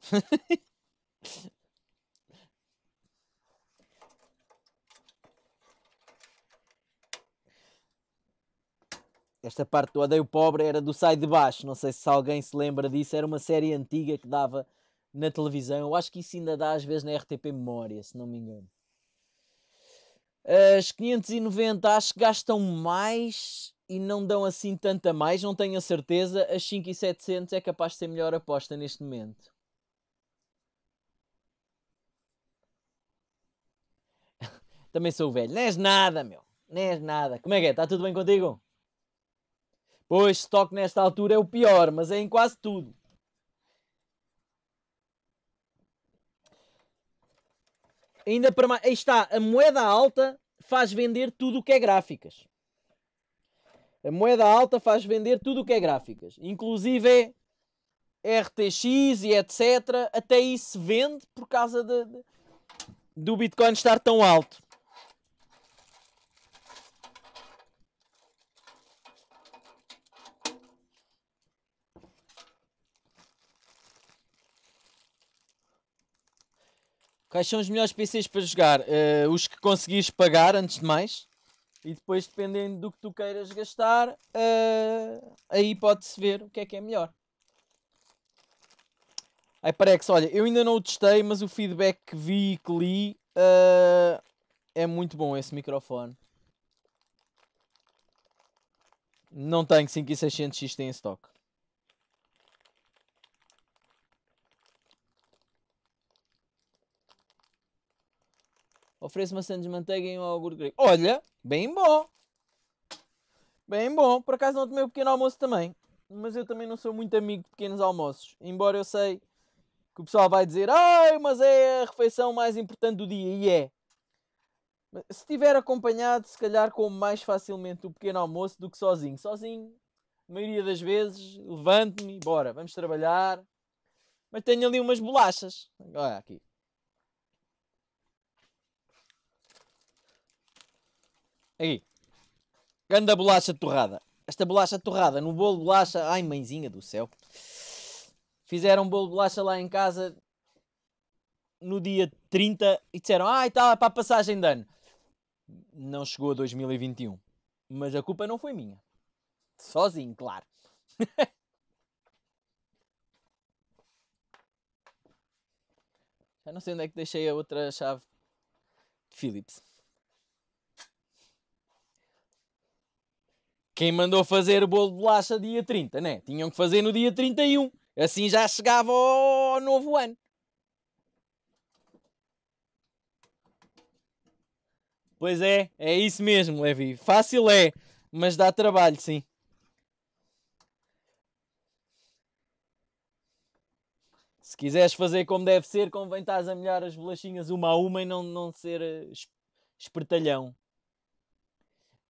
Esta parte do Odeio Pobre era do Sai de Baixo. Não sei se alguém se lembra disso. Era uma série antiga que dava na televisão. Eu acho que isso ainda dá às vezes na RTP Memória, se não me engano. As 590 acho que gastam mais e não dão assim tanta mais, não tenho a certeza. As 5700 é capaz de ser melhor aposta neste momento. Também sou velho. Não és nada, meu. Não és nada. Como é que é? Está tudo bem contigo? Pois, estoque nesta altura é o pior, mas é em quase tudo. Ainda para mais. Aí está. A moeda alta faz vender tudo o que é gráficas. A moeda alta faz vender tudo o que é gráficas. Inclusive é RTX e etc. Até isso vende por causa de, de, do Bitcoin estar tão alto. Quais são os melhores PCs para jogar? Uh, os que conseguires pagar, antes de mais. E depois, dependendo do que tu queiras gastar, uh, aí pode-se ver o que é que é melhor. HyperX, olha, eu ainda não o testei, mas o feedback que vi e que li uh, é muito bom esse microfone. Não tenho 5600X em stock. Ofereço maçã de manteiga e um iogurte grego. Olha, bem bom. Bem bom. Por acaso não tomei o pequeno almoço também. Mas eu também não sou muito amigo de pequenos almoços. Embora eu sei que o pessoal vai dizer Ai, mas é a refeição mais importante do dia. E é. Se tiver acompanhado, se calhar como mais facilmente o pequeno almoço do que sozinho. Sozinho, a maioria das vezes, levanto-me, bora, vamos trabalhar. Mas tenho ali umas bolachas. Olha aqui. Aqui. Ganda bolacha torrada. Esta bolacha torrada no bolo de bolacha. Ai, mãezinha do céu. Fizeram um bolo de bolacha lá em casa no dia 30 e disseram: Ah, e tal, tá é para a passagem de ano. Não chegou a 2021. Mas a culpa não foi minha. Sozinho, claro. Já não sei onde é que deixei a outra chave de Philips. Quem mandou fazer o bolo de bolacha dia 30, né? Tinham que fazer no dia 31. Assim já chegava ao novo ano. Pois é, é isso mesmo, Levi. Fácil é, mas dá trabalho, sim. Se quiseres fazer como deve ser, convém estás a melhorar as bolachinhas uma a uma e não, não ser eh, espertalhão.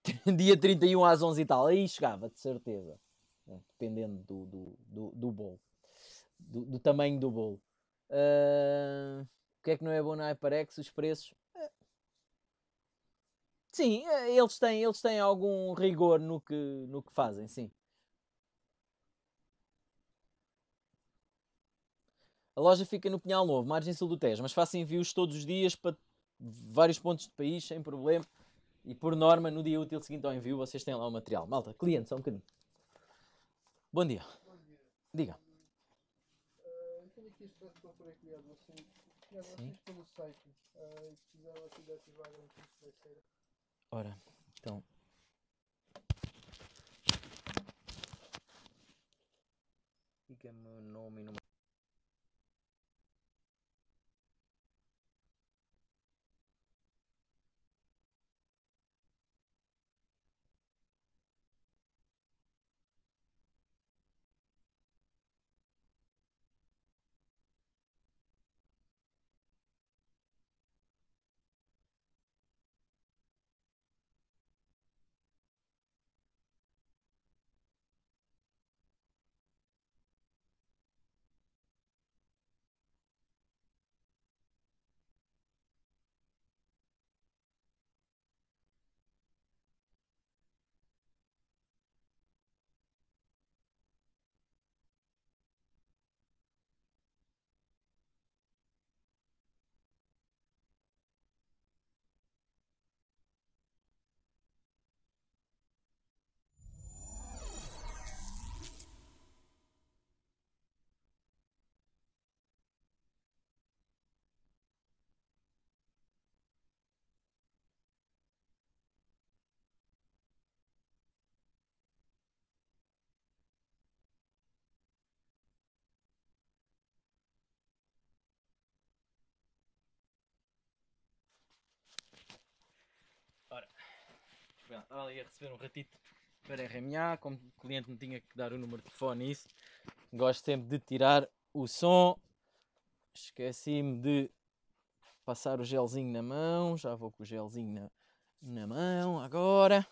dia 31 às 11 e tal. Aí chegava, de certeza. Né? Dependendo do, do, do, do bolo. Do, do, tamanho do bolo. Uh, o que é que não é bom na Hyperex? Os preços? É. sim, é, eles têm, eles têm algum rigor no que, no que fazem, sim. A loja fica no Pinhal Novo, margem sul do Tejo, mas faço envios todos os dias para vários pontos do país, sem problema. E por norma, no dia útil seguinte ao envio, vocês têm lá o material. Malta, cliente, só um bocadinho. Bom dia. Bom dia. Diga. tenho ah, aqui este para criado pelo site aqui ah, de ativar a Ora, então. Diga-me o nome e número. estava ali a receber um ratito para RMA, como o cliente me tinha que dar o número de telefone isso. Gosto sempre de tirar o som. Esqueci-me de passar o gelzinho na mão. Já vou com o gelzinho na, na mão agora.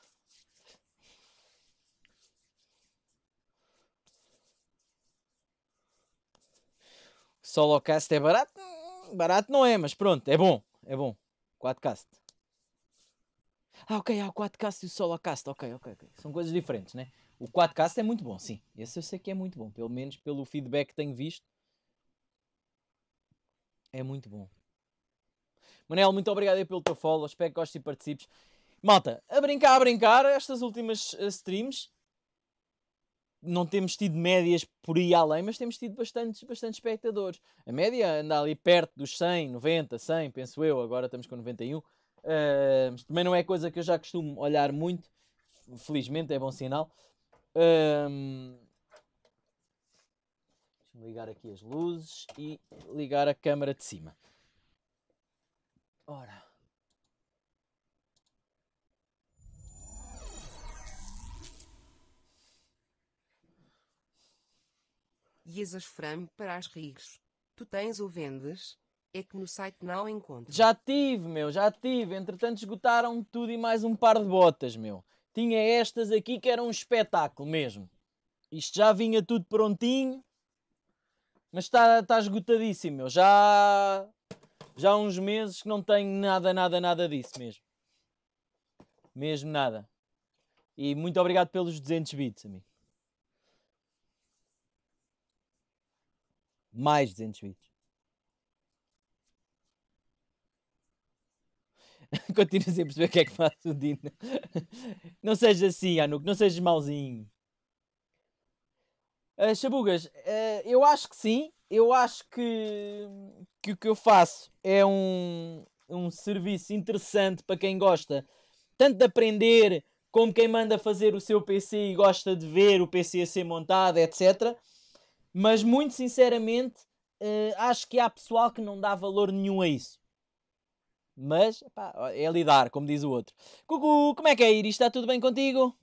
Solo cast é barato? Barato não é, mas pronto, é bom, é bom. 4 cast. Ah, ok, há o quadcast e o solocast. Ok, ok, ok. São coisas diferentes, né? O quadcast é muito bom, sim. Esse eu sei que é muito bom. Pelo menos pelo feedback que tenho visto. É muito bom. Manel, muito obrigado aí pelo teu follow. Espero que gostes e participes. Malta, a brincar, a brincar, estas últimas eh, streams não temos tido médias por aí além, mas temos tido bastantes, bastantes espectadores. A média anda ali perto dos 100, 90, 100, penso eu, agora estamos com 91. Uh, mas também não é coisa que eu já costumo olhar muito. Felizmente é bom sinal. Uh, Deixa-me ligar aqui as luzes e ligar a câmara de cima. Ora. E as frango para as rires. Tu tens ou vendes? É que no site não encontro. Já tive, meu, já tive. Entretanto, esgotaram tudo e mais um par de botas, meu. Tinha estas aqui que era um espetáculo mesmo. Isto já vinha tudo prontinho. Mas está tá esgotadíssimo, meu. Já, já há uns meses que não tenho nada, nada, nada disso mesmo. Mesmo nada. E muito obrigado pelos 200 bits, amigo. Mais 200 bits. Continuo sem perceber o que é que faz o Dino. Não seja assim, Anuk, não sejas mauzinho. Uh, Chabugas, uh, eu acho que sim. Eu acho que, que o que eu faço é um, um serviço interessante para quem gosta tanto de aprender como quem manda fazer o seu PC e gosta de ver o PC a ser montado, etc. Mas muito sinceramente, uh, acho que há pessoal que não dá valor nenhum a isso. Mas pá, é lidar, como diz o outro. Cucu, como é que é ir? Está tudo bem contigo?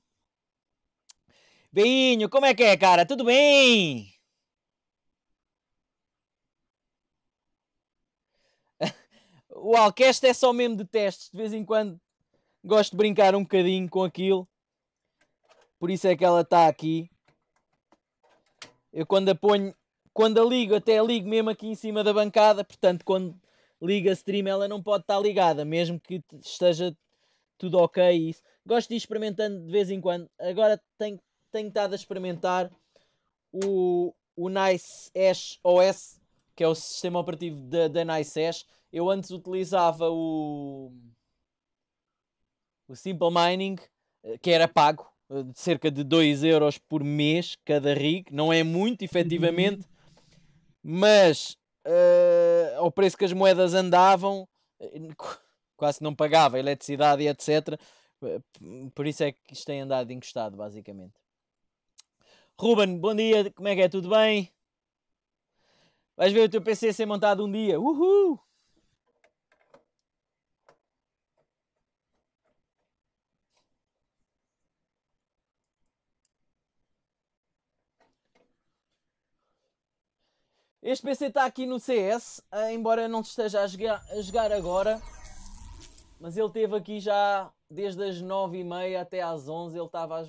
Beinho, como é que é, cara? Tudo bem? o Alcast é só mesmo de testes. De vez em quando gosto de brincar um bocadinho com aquilo. Por isso é que ela está aqui. Eu quando a ponho, quando a ligo, até a ligo mesmo aqui em cima da bancada. Portanto, quando liga stream, ela não pode estar ligada, mesmo que esteja tudo ok. Isso. Gosto de ir experimentando de vez em quando. Agora tenho, tenho estado a experimentar o, o Nice Ash OS, que é o sistema operativo da, Nice Ash. Eu antes utilizava o, o Simple Mining, eh, que era pago, eh, de cerca de 2 euros por mês cada rig. Não é muito, uhum. efetivamente, mas uh, ao preço que as moedas andavam, eh, quase não pagava eletricidade e etc. Eh, por isso é que isto tem andado encostado, basicamente. Ruben, bom dia, como é que é? Tudo bem? Vais ver o teu PC ser montado um dia. Uhul! Este PC está aqui no CS, eh, embora não esteja a jogar, a jogar agora. Mas ele teve aqui já desde as 9h30 até às 11 Ele estava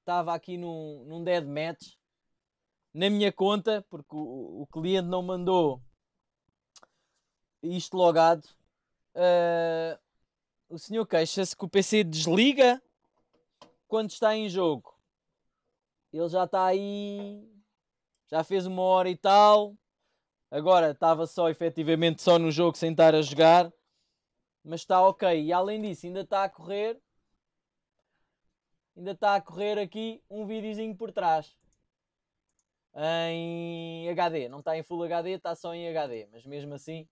estava aqui num, num dead match na minha conta, porque o, o cliente não mandou isto logado. Uh, o senhor queixa-se que o PC desliga quando está em jogo. Ele já está aí já fez uma hora e tal. Agora estava só efetivamente só no jogo sem estar a jogar. Mas está ok. E além disso, ainda está a correr. Ainda está a correr aqui um videozinho por trás. Em HD. Não está em Full HD, está só em HD. Mas mesmo assim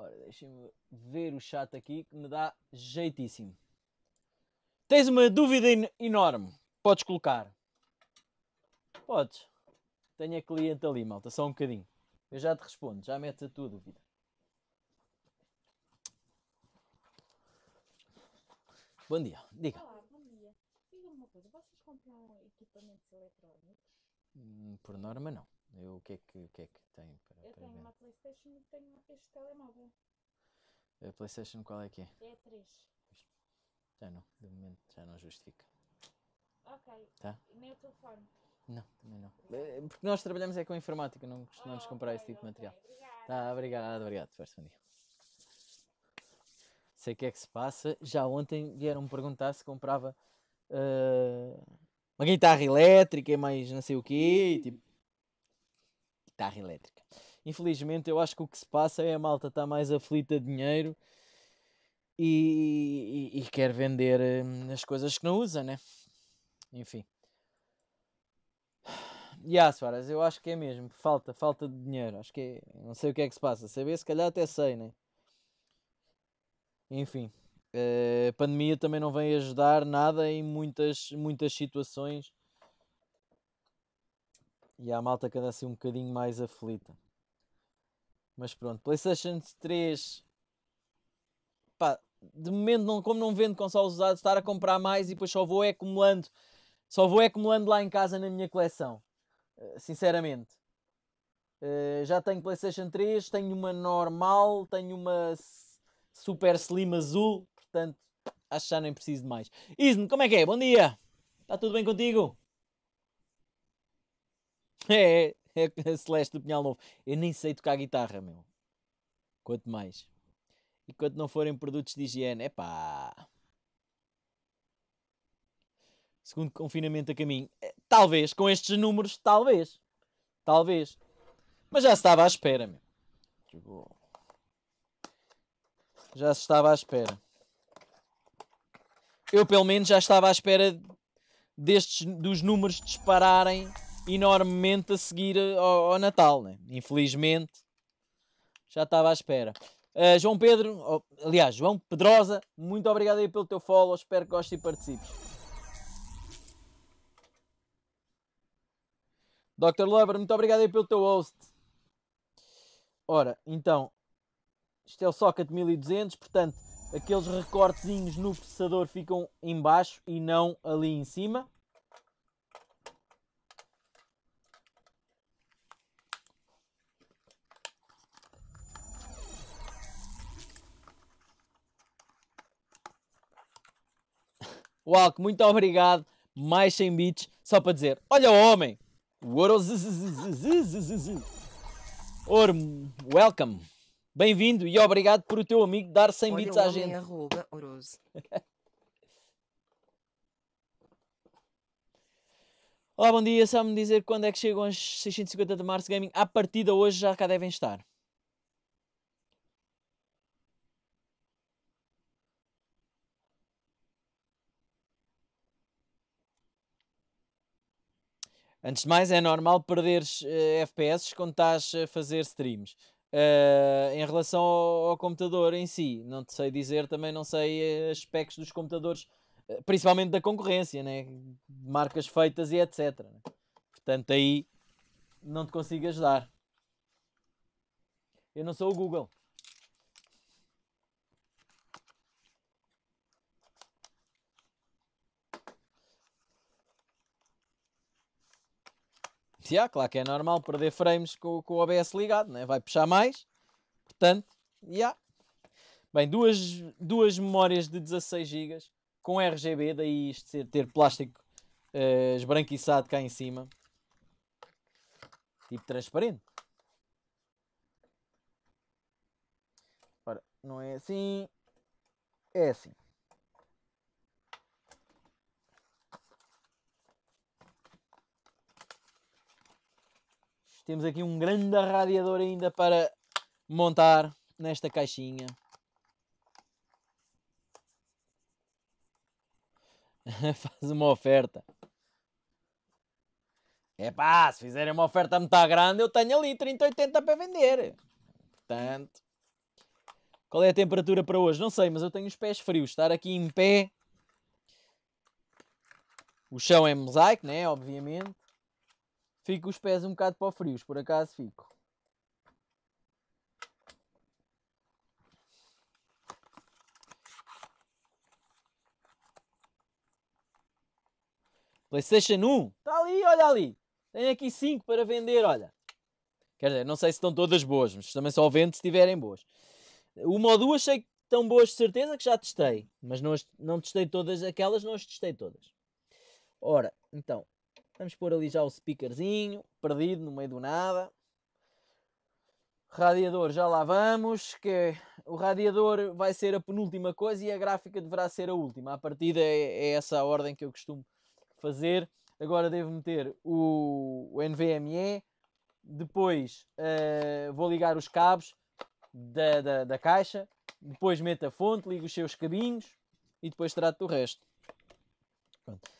Ora, deixem-me ver o chat aqui que me dá jeitíssimo. Tens uma dúvida enorme? Podes colocar. Podes. Tenho a cliente ali, malta, só um bocadinho. Eu já te respondo, já metes a tua dúvida. Bom dia, diga. Olá, bom dia. Diga-me uma coisa, vocês compram equipamentos eletrónicos? Hum, por norma, não. Eu, o, que é que, o que é que tem para. Eu para tenho uma Playstation e tenho este telemóvel. A Playstation qual é que é? É a 3. Já não, de momento já não justifica. Ok. Tá? Nem o telefone. Não, também não. É, é porque nós trabalhamos é com informática, não costumamos oh, comprar esse tipo okay. de material. Tá, obrigado, obrigado. Força, bom dia. Sei o que é que se passa. Já ontem vieram-me perguntar se comprava uh, uma guitarra elétrica e mais não sei o quê. Tipo, guitarra elétrica. Infelizmente, eu acho que o que se passa é a malta está mais aflita de dinheiro e, e, e quer vender hum, as coisas que não usa, né? Enfim. E yeah, Soares, eu acho que é mesmo. Falta, falta de dinheiro. Acho que é, Não sei o que é que se passa. Saber, se calhar até sei, né? Enfim. Eh, a pandemia também não vem ajudar nada em muitas, muitas situações e há malta que anda assim um bocadinho mais aflita. Mas pronto, PlayStation 3. Pá, de momento, não, como não vendo consoles usados, estar a comprar mais e depois só vou acumulando. Só vou acumulando lá em casa na minha coleção. Eh, sinceramente. Eh, já tenho PlayStation 3, tenho uma normal, tenho uma super slim azul, portanto acho que já nem preciso de mais. Isne, como é que é? Bom dia! Está tudo bem contigo? É, é a é Celeste do Pinhal Novo. Eu nem sei tocar guitarra, meu. Quanto mais. E quanto não forem produtos de higiene, é pá. Segundo confinamento a caminho. É, talvez, com estes números, talvez. Talvez. Mas já se estava à espera, meu. Tipo, já se estava à espera. Eu, pelo menos, já estava à espera destes, dos números dispararem enormemente a seguir ao, ao Natal, né? infelizmente já estava à espera. Uh, João Pedro, oh, aliás, João Pedrosa, muito obrigado aí pelo teu follow, espero que gostes e participes. Dr. Lover, muito obrigado aí pelo teu host. Ora, então, isto é o socket 1200, portanto, aqueles recortezinhos no processador ficam em baixo e não ali em cima. Walk, muito obrigado. Mais 100 bits, só para dizer: olha o homem! O Ouro. Ouro, welcome. Bem-vindo e obrigado por o teu amigo dar 100 bits à gente. Arroba, Olá, bom dia. Só me dizer quando é que chegam as 650 de março gaming. A partir de hoje já cá devem estar. Antes de mais, é normal perderes uh, eh, FPS quando estás a fazer streams. Uh, em relação ao, ao, computador em si, não te sei dizer, também não sei eh, aspectos dos computadores, principalmente da concorrência, né? marcas feitas e etc. Né? Portanto, aí não te consigo ajudar. Eu não sou o Google. claro que é normal perder frames com, com o OBS ligado, né? vai puxar mais. Portanto, já. Yeah. Bem, duas, duas memórias de 16 GB com RGB, daí isto ser, ter plástico uh, esbranquiçado cá em cima. Tipo transparente. Ora, não é assim. É assim. Temos aqui um grande radiador ainda para montar nesta caixinha. Faz uma oferta. É pá, se fizerem uma oferta muito grande, eu tenho ali 30,80 para vender. Portanto, qual é a temperatura para hoje? Não sei, mas eu tenho os pés frios. Estar aqui em pé. O chão é mosaico, né? Obviamente. Fico os pés um bocado para o frios, por acaso fico. PlayStation 1, está ali, olha ali. Tem aqui 5 para vender, olha. Quer dizer, não sei se estão todas boas, mas também só vendo se estiverem boas. Uma ou duas sei que estão boas de certeza que já testei, mas não, não testei todas, aquelas não as testei todas. Ora, então, Vamos pôr ali já o speakerzinho, perdido no meio do nada. Radiador, já lá vamos, que o radiador vai ser a penúltima coisa e a gráfica deverá ser a última. A partida é, é essa a ordem que eu costumo fazer. Agora devo meter o, o NVMe, depois uh, vou ligar os cabos da, da, da caixa, depois meto a fonte, ligo os seus cabinhos e depois trato do resto. Pronto.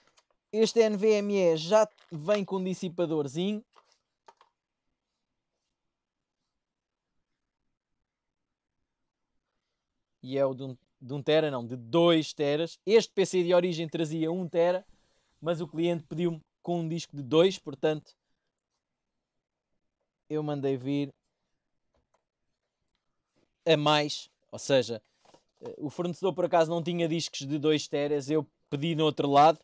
Este NVMe já vem com dissipadorzinho. E é o de um, um tera, não, de 2 teras. Este PC de origem trazia 1 um tera, mas o cliente pediu-me com um disco de 2, portanto eu mandei vir a mais, ou seja, eh, o fornecedor por acaso não tinha discos de 2 teras, eu pedi no outro lado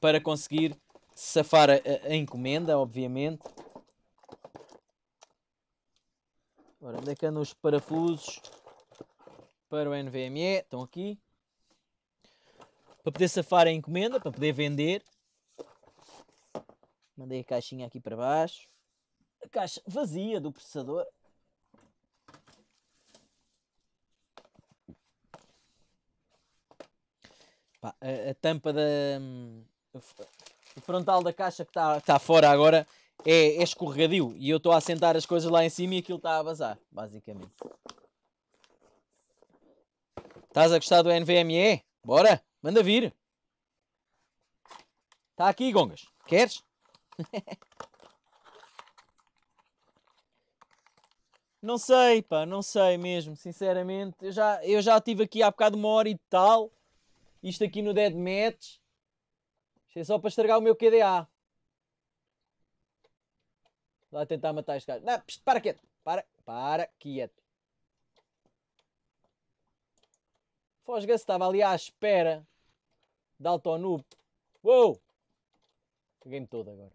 para conseguir safar a, a encomenda, obviamente. Agora, onde é que andam os parafusos para o NVMe? Estão aqui. Para poder safar a encomenda, para poder vender. Mandei a caixinha aqui para baixo. A caixa vazia do processador. Pá, a, a tampa da, hum, o frontal da caixa que está tá fora agora é, é escorregadio e eu estou a assentar as coisas lá em cima e aquilo está a vazar, basicamente. Estás a gostar do NVMe? Bora, manda vir. Está aqui, Gongas. Queres? não sei, pá, não sei mesmo, sinceramente. Eu já, eu já tive aqui há bocado uma hora e tal, isto aqui no Dead Match. Isto é só para estragar o meu QDA. Vai tentar matar este gajo. Não, pst, para quieto. Para, para quieto. Fosga estava ali à espera de Altonub. Uou! caguei game todo agora.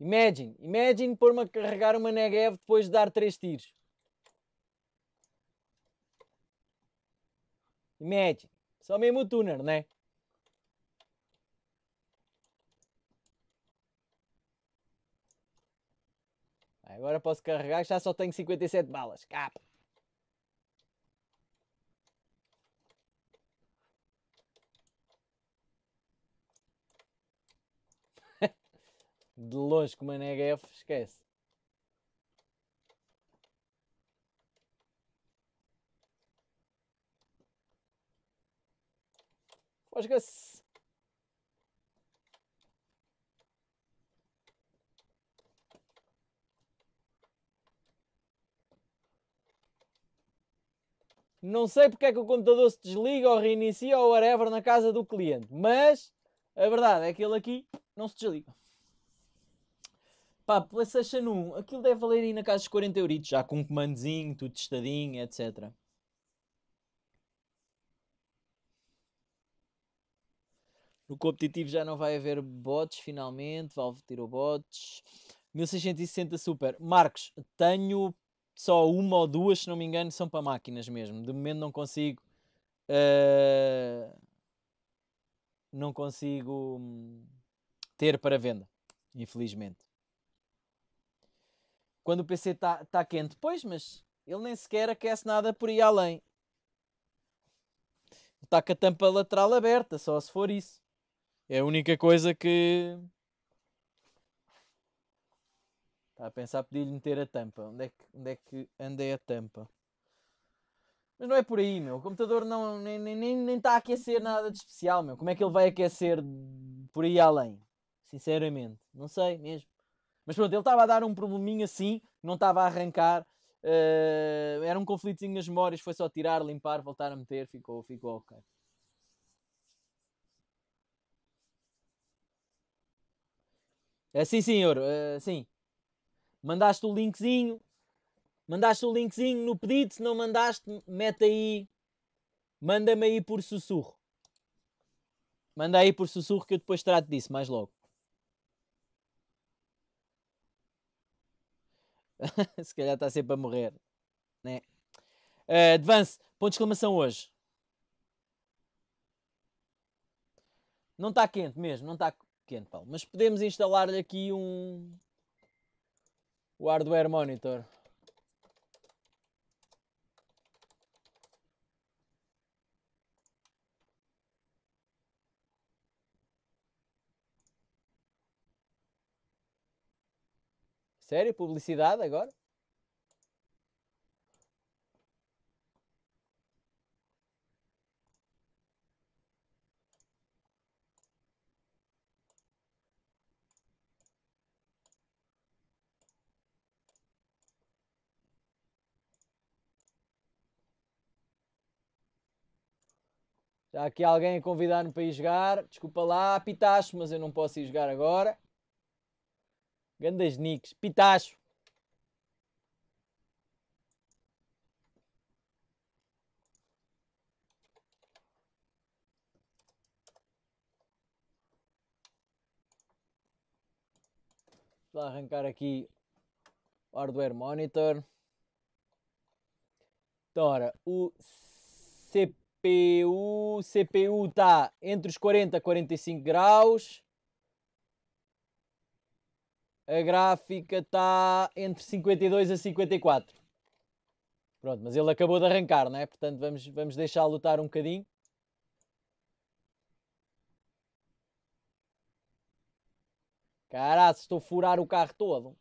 Imagine, imagine pôr-me a carregar uma Negev depois de dar três tiros. Imagine. Só mesmo tuner, né? Agora posso carregar, já só tenho 57 balas. Cap. De longe com é uma F é? esquece. Başkası. Não sei porque é que o computador se desliga ou reinicia ou whatever na casa do cliente, mas a verdade é que ele aqui não se desliga. Pá, PlayStation 1, aquilo deve valer aí na casa dos 40 euritos, já com um comandozinho, tudo testadinho, etc. No competitivo já não vai haver bots, finalmente. Valve tirou bots. 1660 Super. Marcos, tenho só uma ou duas, se não me engano, são para máquinas mesmo. De momento não consigo. Uh, não consigo hum, ter para venda, infelizmente. Quando o PC está tá quente, pois, mas ele nem sequer aquece nada por aí além. Está com a tampa lateral aberta, só se for isso. É a única coisa que. Está a pensar pedir-lhe meter a tampa. Onde é, que, onde é que andei a tampa? Mas não é por aí, meu. O computador não, nem está nem, nem tá a aquecer nada de especial, meu. Como é que ele vai aquecer por aí além? Sinceramente, não sei mesmo. Mas pronto, ele estava a dar um probleminha assim, não estava a arrancar. Uh, era um conflitinho nas memórias, foi só tirar, limpar, voltar a meter, ficou, ficou ok. É sim, senhor, uh, sim. Mandaste o linkzinho, mandaste o linkzinho no pedido, se não mandaste, mete aí, manda-me aí por sussurro. Manda aí por sussurro que eu depois trato disso, mais logo. se calhar está sempre a morrer, né? Uh, advance, ponto de exclamação hoje. Não está quente mesmo, não está pequeno, Paulo. Mas podemos instalar-lhe aqui um... O hardware monitor. Sério? Publicidade agora? Está aqui alguém a convidar-me para ir jogar. Desculpa lá, Pitacho, mas eu não posso ir jogar agora. Gandas nicks, Pitacho. Vou arrancar aqui o hardware monitor. Então, ora, o CP CPU, CPU está entre os 40 e 45 graus. A gráfica está entre 52 a 54. Pronto, mas ele acabou de arrancar, não é? Portanto, vamos, vamos deixar lutar um bocadinho. Caraca, estou a furar o carro todo.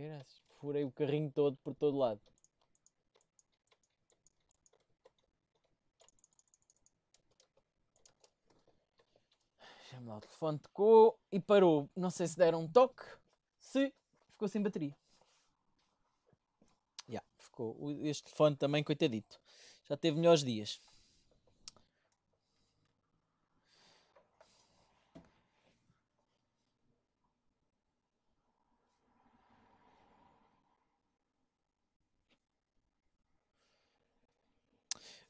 Graças. Furei o carrinho todo por todo lado. Chama o telefone tocou e parou. Não sei se deram um toque, se ficou sem bateria. Já, yeah, ficou. Este telefone também, coitadito. Já teve melhores dias.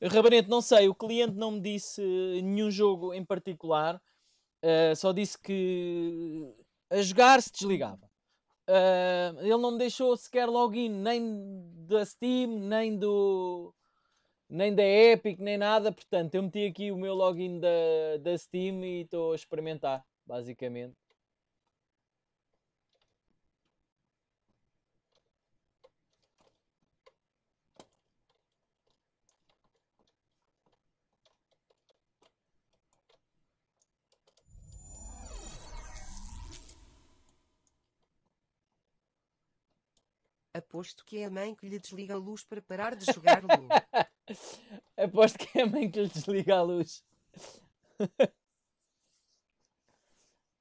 Rabarente, não sei, o cliente não me disse nenhum jogo em particular, uh, só disse que a jogar se desligava. Uh, ele não me deixou sequer login, nem da Steam, nem do. Nem da Epic, nem nada, portanto, eu meti aqui o meu login da, da Steam e estou a experimentar, basicamente. Aposto que é a mãe que lhe desliga a luz para parar de jogar Lu. Aposto que é a mãe que lhe desliga a luz.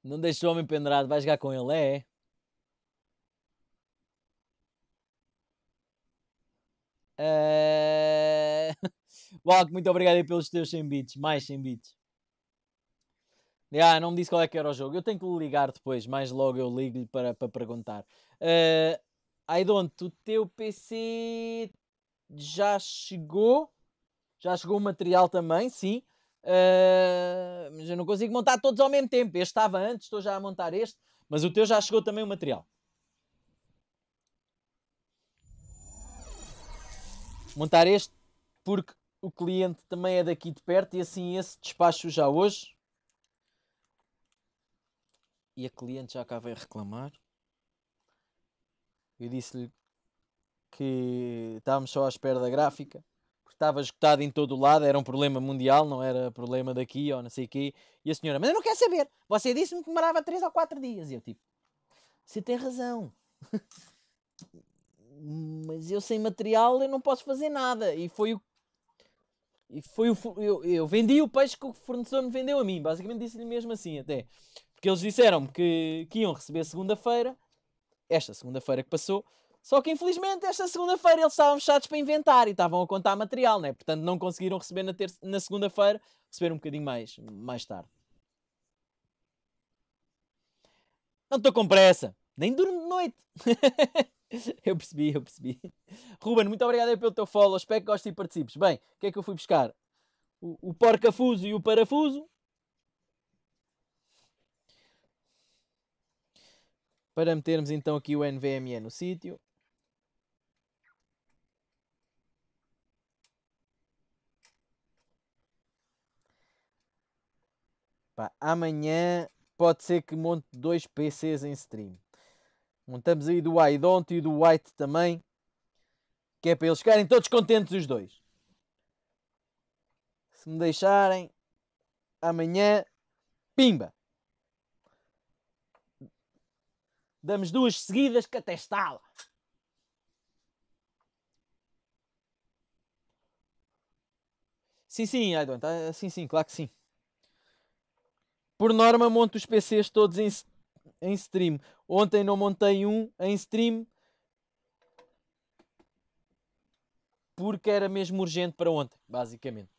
Não deixa o homem pendurado, vai jogar com ele, é? Uh... muito obrigado pelos teus 100 bits, mais 100 bits. Ah, não me disse qual é que era o jogo. Eu tenho que ligar depois, mais logo eu ligo-lhe para, para perguntar. Uh, I don't, o teu PC já chegou. Já chegou o material também, sim. Uh, mas eu não consigo montar todos ao mesmo tempo. Este estava antes, estou já a montar este. Mas o teu já chegou também o material. Montar este, porque o cliente também é daqui de perto e assim esse despacho já hoje. E a cliente já acaba a reclamar. Eu disse-lhe que estávamos só à espera da gráfica, porque estava esgotado em todo o lado, era um problema mundial, não era problema daqui ou não sei o quê. E a senhora, mas eu não quero saber, você disse-me que demorava 3 ou 4 dias. E eu, tipo, você tem razão. mas eu sem material eu não posso fazer nada. E foi o. E foi o. Eu, eu vendi o peixe que o fornecedor me vendeu a mim. Basicamente disse-lhe mesmo assim até. Porque eles disseram-me que, que iam receber segunda-feira esta segunda-feira que passou. Só que infelizmente esta segunda-feira eles estavam fechados para inventar e estavam a contar material, né? portanto não conseguiram receber na, na segunda-feira, receber um bocadinho mais, mais tarde. Não estou com pressa, nem durmo de noite. eu percebi, eu percebi. Ruben, muito obrigado aí pelo teu follow, espero que gostes e participes. Bem, o que é que eu fui buscar? O, o porcafuso e o parafuso. para metermos então aqui o NVMe no sítio. amanhã pode ser que monte dois PCs em stream. Montamos aí do iDont e do White também. Que é para eles ficarem todos contentes os dois. Se me deixarem, amanhã, pimba! Damos duas seguidas que até estala. Sim, sim, Aidon. Tá, sim, sim, claro que sim. Por norma, monto os PCs todos em, em stream. Ontem não montei um em stream porque era mesmo urgente para ontem, basicamente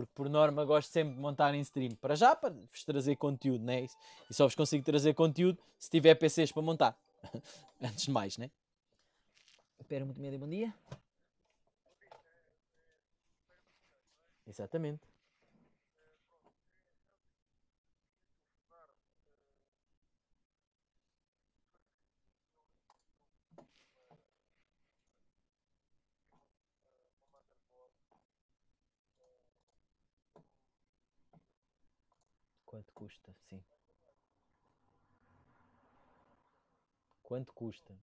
porque por norma gosto sempre de montar em stream. Para já, para vos trazer conteúdo, né? E só vos consigo trazer conteúdo se tiver PCs para montar. Antes de mais, né? espero muito medo e bom dia. Exatamente. custa, sim. Quanto custa?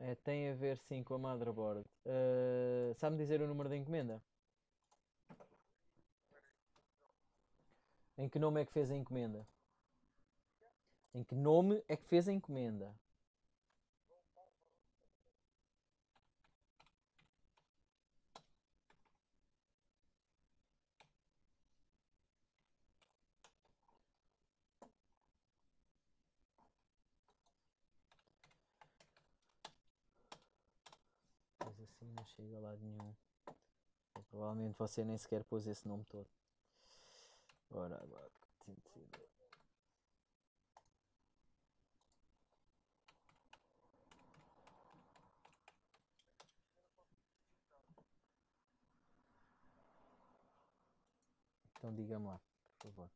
É, tem a ver sim com a motherboard. Uh, Sabe-me dizer o número da encomenda? Em que nome é que fez a encomenda? Em que nome é que fez a encomenda? não chega a lado nenhum. Ou provavelmente você nem sequer pôs esse nome todo. Ora, agora. Então diga-me lá, por favor.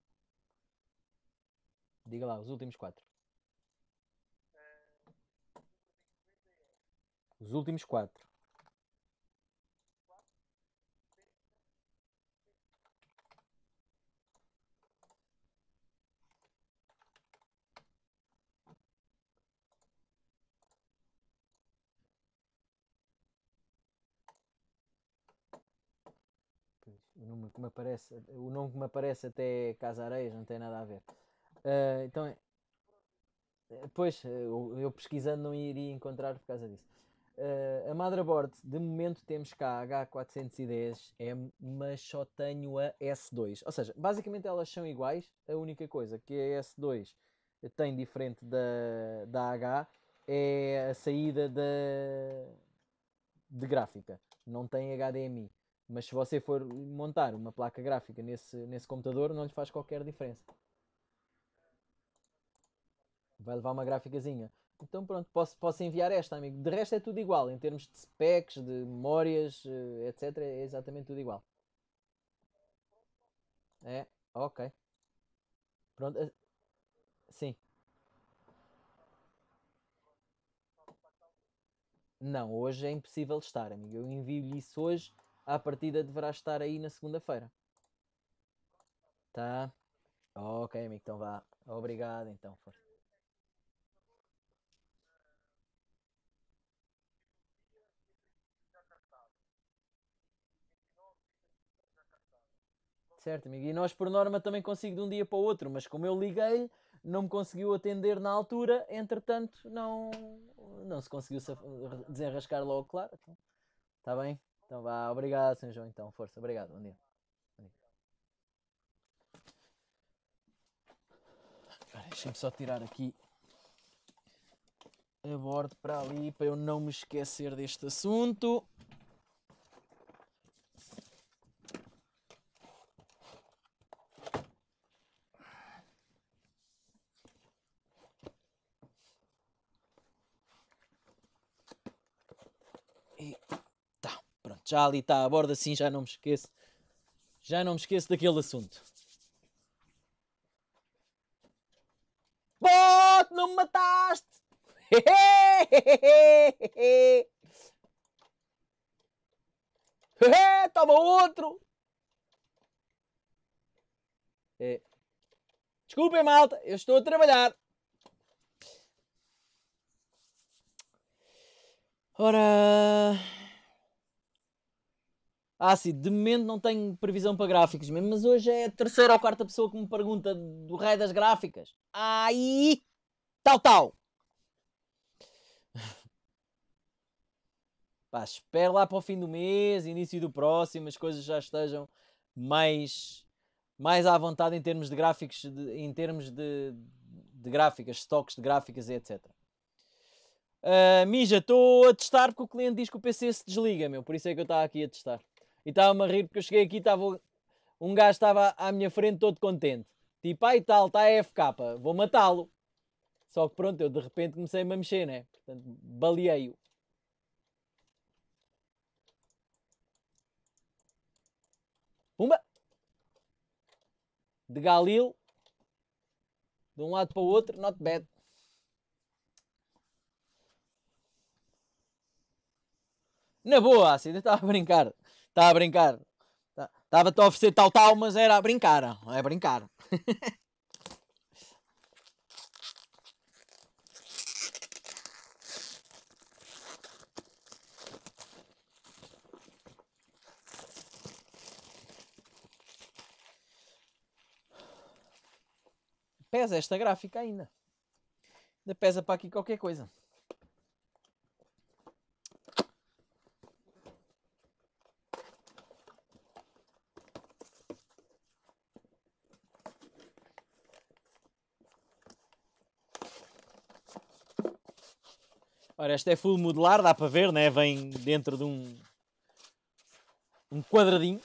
Diga lá, os últimos quatro. Os últimos quatro. nome que me aparece, o nome que me aparece até é Casa Areias, não tem nada a ver. Uh, então, pois, eu, eu, pesquisando não iria encontrar por causa disso. Uh, a motherboard, de momento temos cá a H410M, mas só tenho a S2. Ou seja, basicamente elas são iguais, a única coisa que a S2 tem diferente da, da H é a saída da, de gráfica, não tem HDMI. Mas se você for montar uma placa gráfica nesse, nesse computador, não lhe faz qualquer diferença. Vai levar uma gráficazinha. Então pronto, posso, posso enviar esta, amigo. De resto é tudo igual, em termos de specs, de memórias, eh, etc. É exatamente tudo igual. É, ok. Pronto, eh, sim. Não, hoje é impossível estar, amigo. Eu envio-lhe isso hoje à partida deverá estar aí na segunda-feira. Tá? Ok, amigo, então vá. Obrigado, então. Força. Certo, amigo. E nós, por norma, também consigo de um dia para o outro, mas como eu liguei não me conseguiu atender na altura, entretanto, não, não se conseguiu desenrascar logo, claro. Está então. bem? Então vá, obrigado, Senhor João, então, força, obrigado, bom dia. Bom dia. Deixa-me só tirar aqui a bordo para ali para eu não me esquecer deste assunto. já ali está a bordo, assim já não me esqueço. Já não me esqueço daquele assunto. Bot, não me mataste! Toma outro! É. Desculpem, malta, eu estou a trabalhar. Ora. Ah, sim, de momento não tenho previsão para gráficos, mas hoje é a terceira ou quarta pessoa que me pergunta do rei das gráficas. Aí, tal, tal. Pá, espero lá para o fim do mês, início do próximo, as coisas já estejam mais, mais à vontade em termos de gráficos, de, em termos de, de gráficas, estoques de gráficas e etc. Uh, ah, Mija, estou a testar porque o cliente diz que o PC se desliga, meu, por isso é que eu estava aqui a testar. E estava-me a rir porque eu cheguei aqui estava um gajo estava à minha frente todo contente. Tipo, ai tal, está a FK, vou matá-lo. Só que pronto, eu de repente comecei-me a mexer, né? Portanto, baleei-o. Pumba! De Galil. De um lado para o outro, not bad. Na boa, assim, ainda estava a brincar. Está a brincar. Estava-te tá, a oferecer tal, tal, mas era a brincar. É brincar. pesa esta gráfica ainda. Ainda pesa para aqui qualquer coisa. Ora, esta é full modular, dá para ver, né? Vem dentro de um, um quadradinho.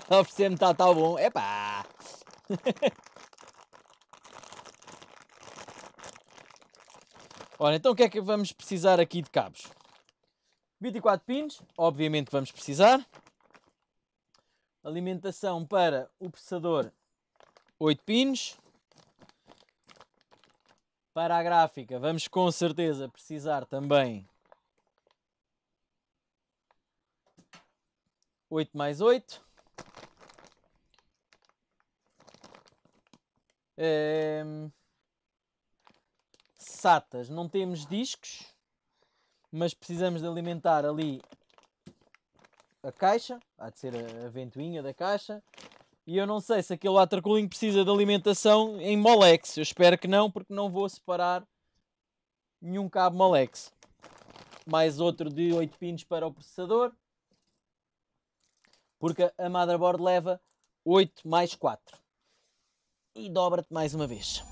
Oferecer-me está tal tá bom. Epá! Ora, então o que é que vamos precisar aqui de cabos? 24 pins, obviamente vamos precisar. Alimentação para o processador, 8 pins. Para a gráfica, vamos com certeza precisar também 8 mais 8. satas, não temos discos, mas precisamos de alimentar ali a caixa, há de ser a, a ventoinha da caixa. E eu não sei se aquele atracolinho precisa de alimentação em molex. Eu espero que não, porque não vou separar nenhum cabo molex. Mais outro de 8 pinos para o processador. Porque a motherboard leva 8 mais 4 e dobra-te mais uma vez.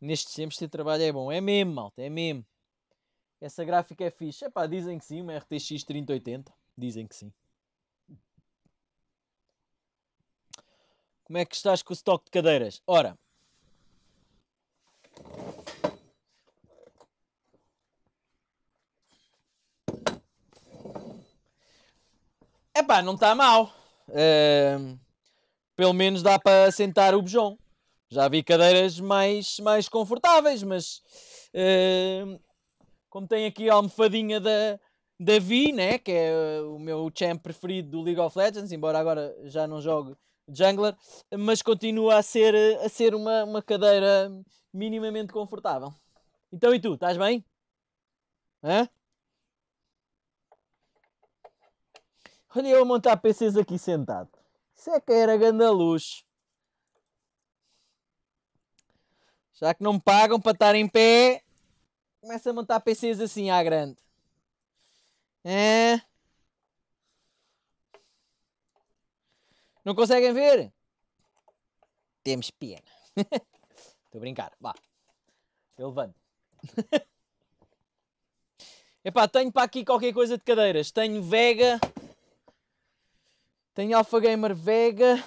Nestes tempos ter trabalho é bom. É mesmo, malta, é mesmo. Essa gráfica é fixe. Epá, dizem que sim, uma RTX 3080. Dizem que sim. Como é que estás com o estoque de cadeiras? Ora. Epá, não está mal. Uh pelo menos dá para sentar o bujão. Já vi cadeiras mais, mais confortáveis, mas uh, como tem aqui a almofadinha da, da Vi, né, que é eh, o meu champ preferido do League of Legends, embora agora já não jogue jungler, mas continua a ser, eh, a ser uma, uma cadeira minimamente confortável. Então e tu, estás bem? Hã? Olha eu a montar PCs aqui sentado. Isso é que era ganda luz. Já que não me pagam para estar em pé, começa a montar PCs assim à grande. É. Não conseguem ver? Temos pena. Estou a brincar. Vá. Eu levanto. Epá, tenho para aqui qualquer coisa de cadeiras. Tenho Vega. Tenho Alpha Gamer Vega,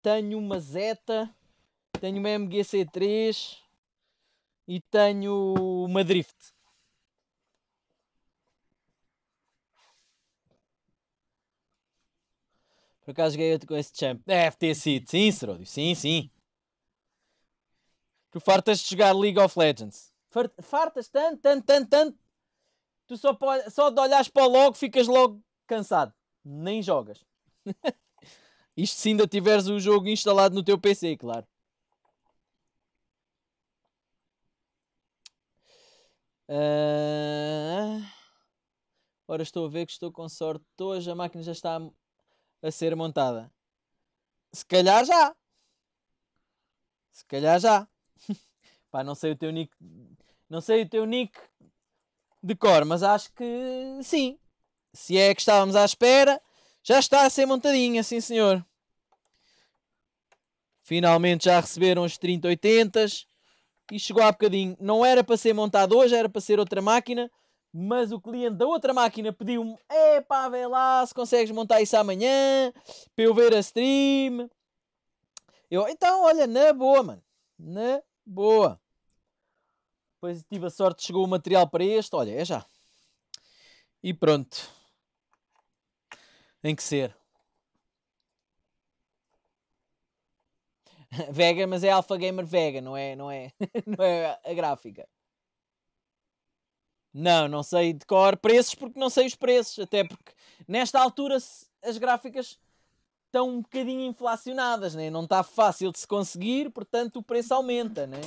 tenho uma Zeta, tenho uma MGC3 e tenho uma Drift. Por acaso joguei com esse champ. É, FTC, Sim, Seródio. Sim, sim. Tu fartas de jogar League of Legends. Fartas tanto, tanto, tanto, tanto. Tu só, só de olhares para o logo ficas logo cansado. Nem jogas. Isto se ainda tiveres o jogo instalado no teu PC, claro. Uh... Ora, estou a ver que estou com sorte hoje. A máquina já está a, a ser montada. Se calhar já. Se calhar já. Pá, não sei o teu nick. Não sei o teu nick de cor, mas acho que sim. Se é que estávamos à espera, já está a ser montadinha, sim senhor. Finalmente já receberam os 3080 e chegou há bocadinho. Não era para ser montado hoje, era para ser outra máquina, mas o cliente da outra máquina pediu-me: pá, vê lá se consegues montar isso amanhã para eu ver a stream. Eu, então, olha, na boa, mano, na boa. Depois tive a sorte, chegou o material para este, olha, é já. E pronto. Tem que ser. Vega, mas é Alpha Gamer Vega, não é, não é, não é a gráfica. Não, não sei de cor preços porque não sei os preços, até porque nesta altura as gráficas estão um bocadinho inflacionadas, né? não está fácil de se conseguir, portanto o preço aumenta. Né?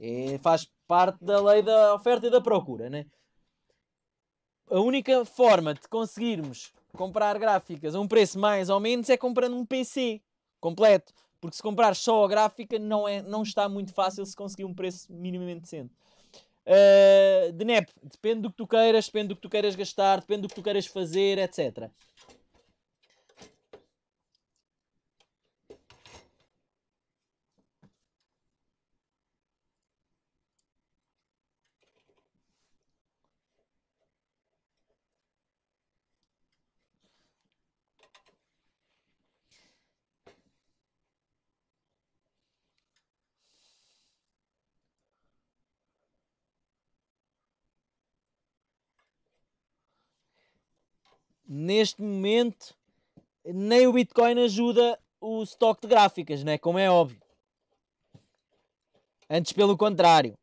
E eh, faz parte da lei da oferta e da procura. Né? A única forma de conseguirmos comprar gráficas a um preço mais ou menos é comprando um PC completo. Porque se comprar só a gráfica não, é, não está muito fácil se conseguir um preço minimamente decente. Uh, de NEP, depende do que tu queiras, depende do que tu queiras gastar, depende do que tu queiras fazer, etc. neste momento, nem o Bitcoin ajuda o estoque de gráficas, né? como é óbvio. Antes, pelo contrário,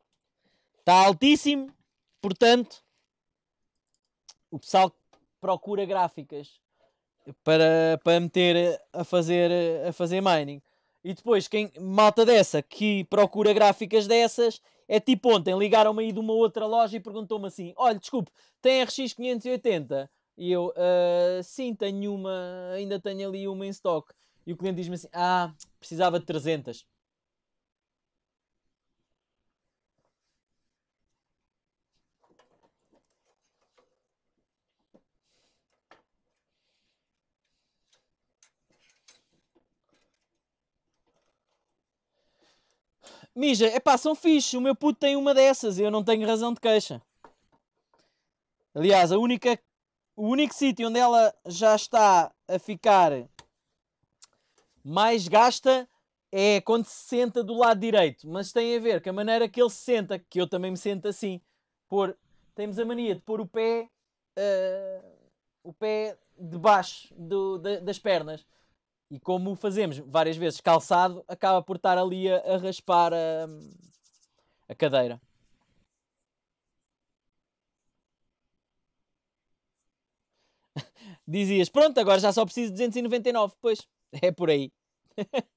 está altíssimo, portanto, o pessoal procura gráficas para, para meter a fazer, a fazer mining. E depois, quem malta dessa que procura gráficas dessas, é tipo ontem ligaram-me aí de uma outra loja e perguntou-me assim: olha, desculpe, tem RX 580? E eu, uh, sim, tenho uma, ainda tenho ali uma em stock. E o cliente diz-me assim: ah, precisava de 300. Mija, é pá, são fixe. O meu puto tem uma dessas e eu não tenho razão de queixa. Aliás, a única o único sítio onde ela já está a ficar mais gasta é quando se senta do lado direito, mas tem a ver com a maneira que ele se senta, que eu também me sento assim. Por, temos a mania de pôr o pé, uh, o pé debaixo do, das pernas. E como o fazemos várias vezes calçado, acaba por estar ali a, a raspar a, eh, a cadeira. dizias: Pronto, agora já só preciso de 299. Pois, é por aí.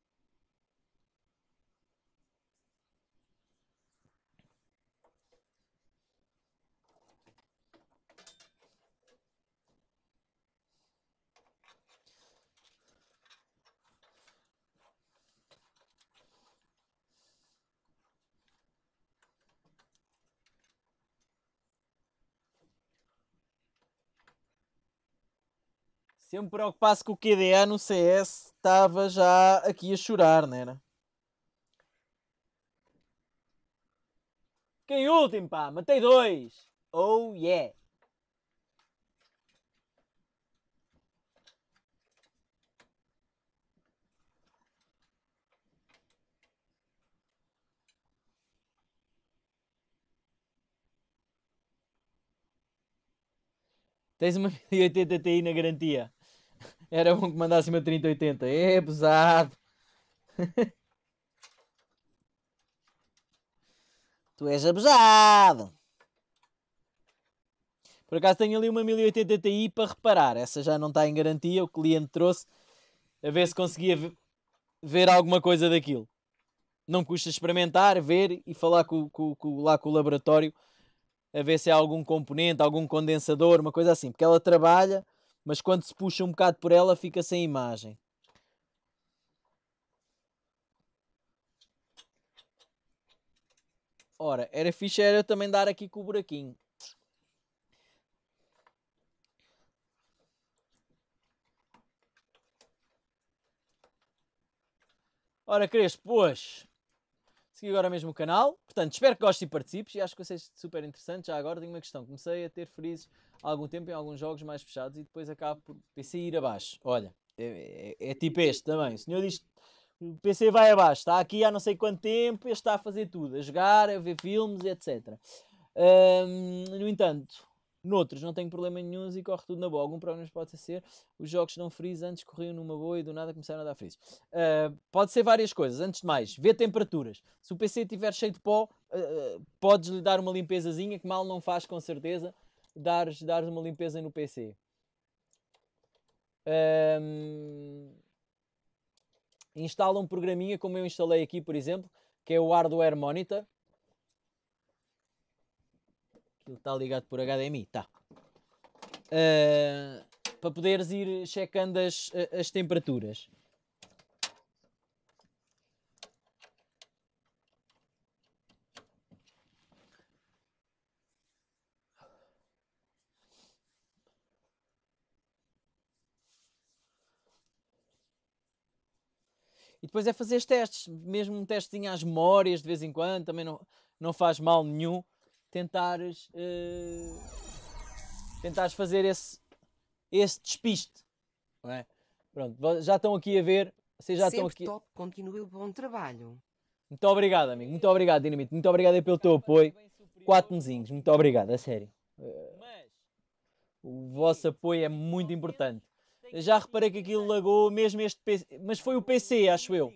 Se eu me preocupasse com o QDA no CS, estava já aqui a chorar, não era? Fiquei é último, pá! Matei dois! Oh yeah! Tens uma 1080 Ti na garantia. Era bom que mandasse uma 3080. É pesado. tu és abusado. Por acaso tenho ali uma 1080 Ti para reparar. Essa já não está em garantia. O cliente trouxe a ver se conseguia ver alguma coisa daquilo. Não custa experimentar, ver e falar com, com, com, lá com o laboratório a ver se há algum componente, algum condensador, uma coisa assim. Porque ela trabalha mas quando se puxa um bocado por ela fica sem imagem. Ora, era fixe era também dar aqui com o buraquinho. Ora, Crespo, pois, Segui agora mesmo o canal. Portanto, espero que gostes e participes. E acho que vai ser super interessante. Já agora tenho uma questão. Comecei a ter freezes há algum tempo em alguns jogos mais fechados e depois acabo por PC ir abaixo. Olha, é, é, é tipo este também. O senhor diz o PC vai abaixo. Está aqui há não sei quanto tempo. Este está a fazer tudo. A jogar, a ver filmes, etc. no entanto, Noutros não tenho problema nenhum e corre tudo na boa. Algum problema pode ser os jogos não freeze antes corriam numa boa e do nada começaram a dar freeze. Uh, ah, pode ser várias coisas. Antes de mais, vê temperaturas. Se o PC estiver cheio de pó, uh, podes lhe dar uma limpezazinha que mal não faz com certeza. Dares, dares uma limpeza no PC. Um, instala um programinha como eu instalei aqui, por exemplo, que é o Hardware Monitor aquilo está ligado por HDMI, tá. Uh, para poderes ir checando as, as temperaturas. E depois é fazer testes, mesmo um testezinho às memórias de vez em quando, também não, não faz mal nenhum tentares, uh, tentares fazer esse, esse despiste. Não é? Pronto, já estão aqui a ver. Vocês já estão aqui. top, continue o bom trabalho. Muito obrigado, amigo. Muito obrigado, Dinamite. Muito obrigado pelo teu apoio. Quatro mesinhos. Muito obrigado, a sério. O vosso apoio é muito importante. Já reparei que aquilo lagou, mesmo este PC. Mas foi o PC, acho eu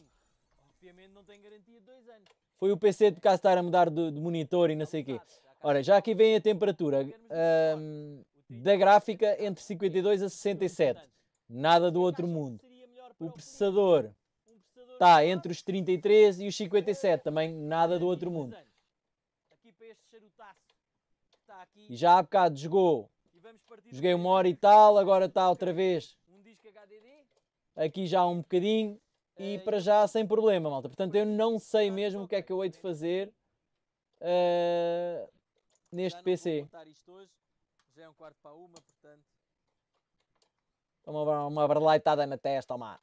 obviamente não tem garantia de dois anos. Foi o PC de cá estar a mudar de, de monitor e não sei o quê. Ora, já aqui vem a temperatura um, da gráfica entre 52 a 67. Nada do outro mundo. O processador está entre os 33 e os 57, é, também nada do é outro mundo. E já há bocado jogou. Joguei uma hora e tal, agora está outra vez. Aqui já um bocadinho e eh, para já sem problema, malta. Portanto, eu não sei mesmo o então que é que eu hei de fazer uh, neste PC. Já é um quarto para uma, portanto. Uma, uma barlaitada na testa, Omar.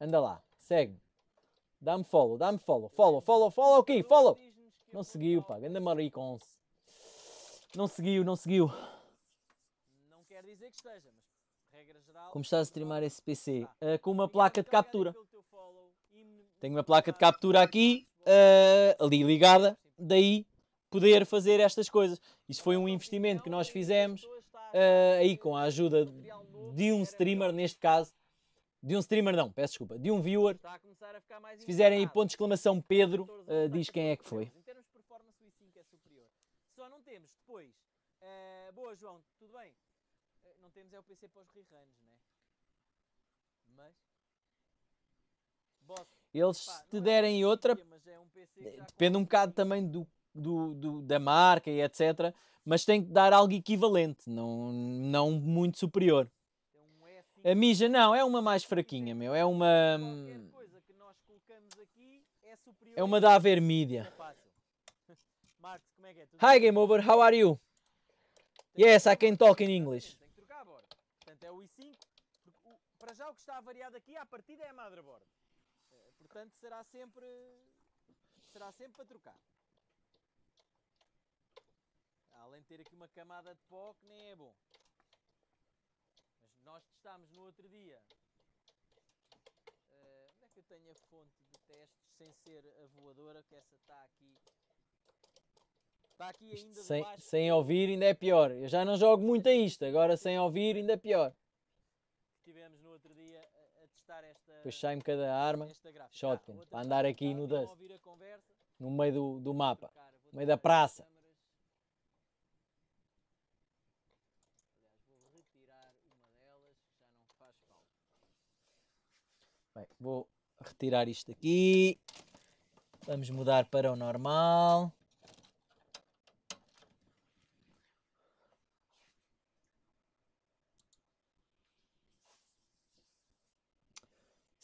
Anda lá, segue-me. Dá-me follow, dá-me follow. Follow, follow, follow aqui, follow. Não seguiu, pá. anda mariconce. Não seguiu, não seguiu. Não quer dizer que esteja, mas como estás a é streamar esse PC? Uh, ah, com então uma placa de captura. Tenho uma placa de captura aqui, uh, ali ligada, daí poder fazer estas coisas. Isso foi um investimento que nós é fizemos, uh, aí com a ajuda de um streamer, neste caso, de um streamer não, peço desculpa, de um viewer. Se fizerem aí ponto de exclamação então, Pedro, uh, diz quem é que foi. É só não temos depois. boa, João, tudo bem? temos é o PC para os reruns, né? Mas. Eles pá, é te derem é outra. É um depende um bocado também do, do, do, da marca e etc. Mas tem que dar algo equivalente, não, não muito superior. Então é assim a Mija não, é uma mais fraquinha, meu. É uma. Hum, é, é uma da Aver Media. Hi, Game Over, how are you? Yes, I can talk in English. está variado aqui, à partida é a motherboard. Eh, portanto, será sempre, será sempre para trocar. Além de ter aqui uma camada de pó que nem é bom. Mas nós testámos no outro dia. Uh, onde é que eu tenho a fonte de testes sem ser a voadora? Que essa está aqui. Está aqui ainda sem, sem ouvir ainda é pior. Eu já não jogo muito a isto, agora sem ouvir ainda é pior. Depois sai-me cada arma, shotgun, ah, para andar aqui no dust, no meio do, do mapa, no meio da praça. Bem, vou retirar isto aqui. Vamos mudar para o normal.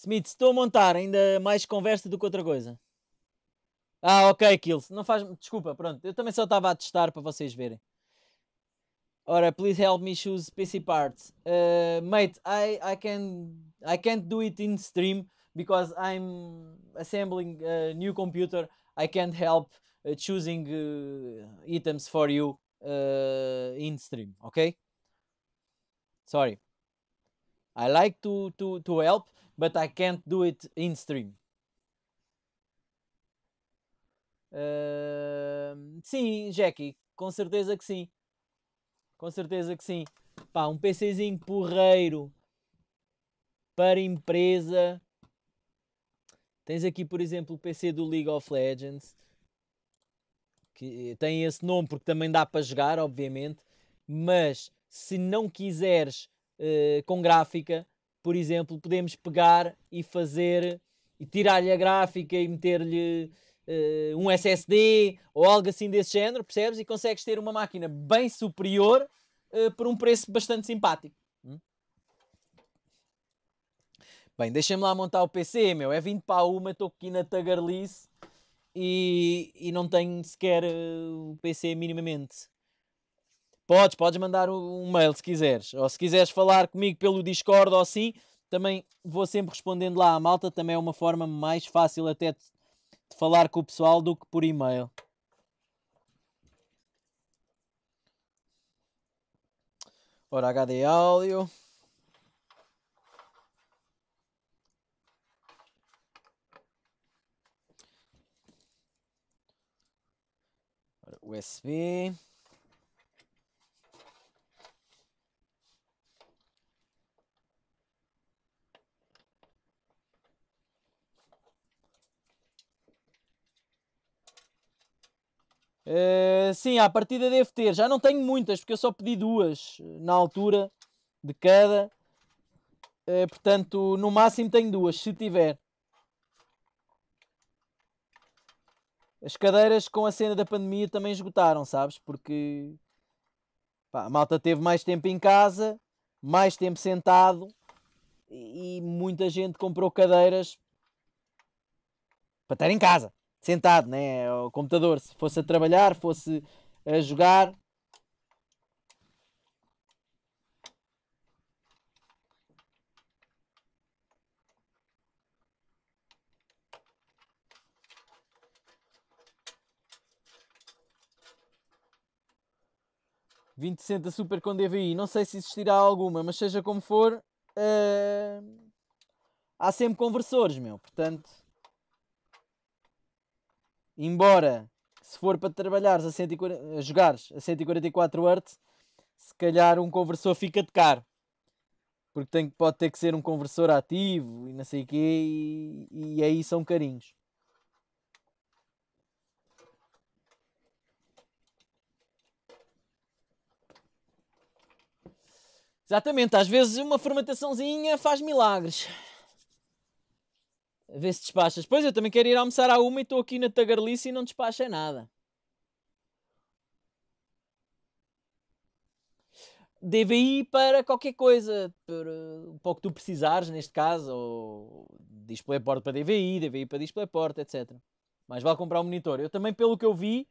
Smith, estou a montar ainda mais conversa do que outra coisa. Ah, ok, Kills. Não faz. Desculpa, pronto. Eu também só estava a testar para vocês verem. Ora, please help me choose PC parts. Uh, mate, I, I can I can't do it in stream because I'm assembling a new computer. I can't help uh, choosing uh, items for you uh, in stream, okay? Sorry. I like to, to, to help, but I can't do it in stream. Uh, sim, Jackie, com certeza que sim. Com certeza que sim. Pá, um PCzinho porreiro para empresa. Tens aqui, por exemplo, o PC do League of Legends, que eh, tem esse nome porque também dá para jogar, obviamente, mas se não quiseres eh, com gráfica, por exemplo, podemos pegar e fazer e tirar-lhe a gráfica e meter-lhe uh, um SSD ou algo assim desse género, percebes? E consegues ter uma máquina bem superior uh, por um preço bastante simpático. Hum? Bem, deixem-me lá montar o PC, meu. É 20 para uma, estou aqui na tagarlice e, e não tenho sequer o PC minimamente. Podes, podes mandar um, e mail se quiseres. Ou se quiseres falar comigo pelo Discord ou assim, também vou sempre respondendo lá à malta. Também é uma forma mais fácil até de, de falar com o pessoal do que por e-mail. Ora, HD áudio. USB. Eh, sim, à partida devo ter. Já não tenho muitas, porque eu só pedi duas eh, na altura de cada. Uh, portanto, no máximo tenho duas, se tiver. As cadeiras com a cena da pandemia também esgotaram, sabes? Porque pá, a malta teve mais tempo em casa, mais tempo sentado e muita gente comprou cadeiras para estar em casa sentado, né? o computador, se fosse a trabalhar, fosse a jogar. Vinte centa super com DVI. Não sei se existirá alguma, mas seja como for, uh... há sempre conversores, meu. Portanto, Embora, se for para trabalhares a, 140, a jogares a 144 Hz, se calhar um conversor fica de caro. Porque tem, pode ter que ser um conversor ativo e não sei o quê, e, e aí são carinhos. Exatamente, às vezes uma formataçãozinha faz milagres. A ver se despachas. Pois eu também quero ir almoçar à uma e estou aqui na tagarlice e não despachei nada. DVI para qualquer coisa, eh, para, o que tu precisares, neste caso, ou DisplayPort para DVI, DVI para DisplayPort, etc. Mas vale comprar um monitor. Eu também, pelo que eu vi,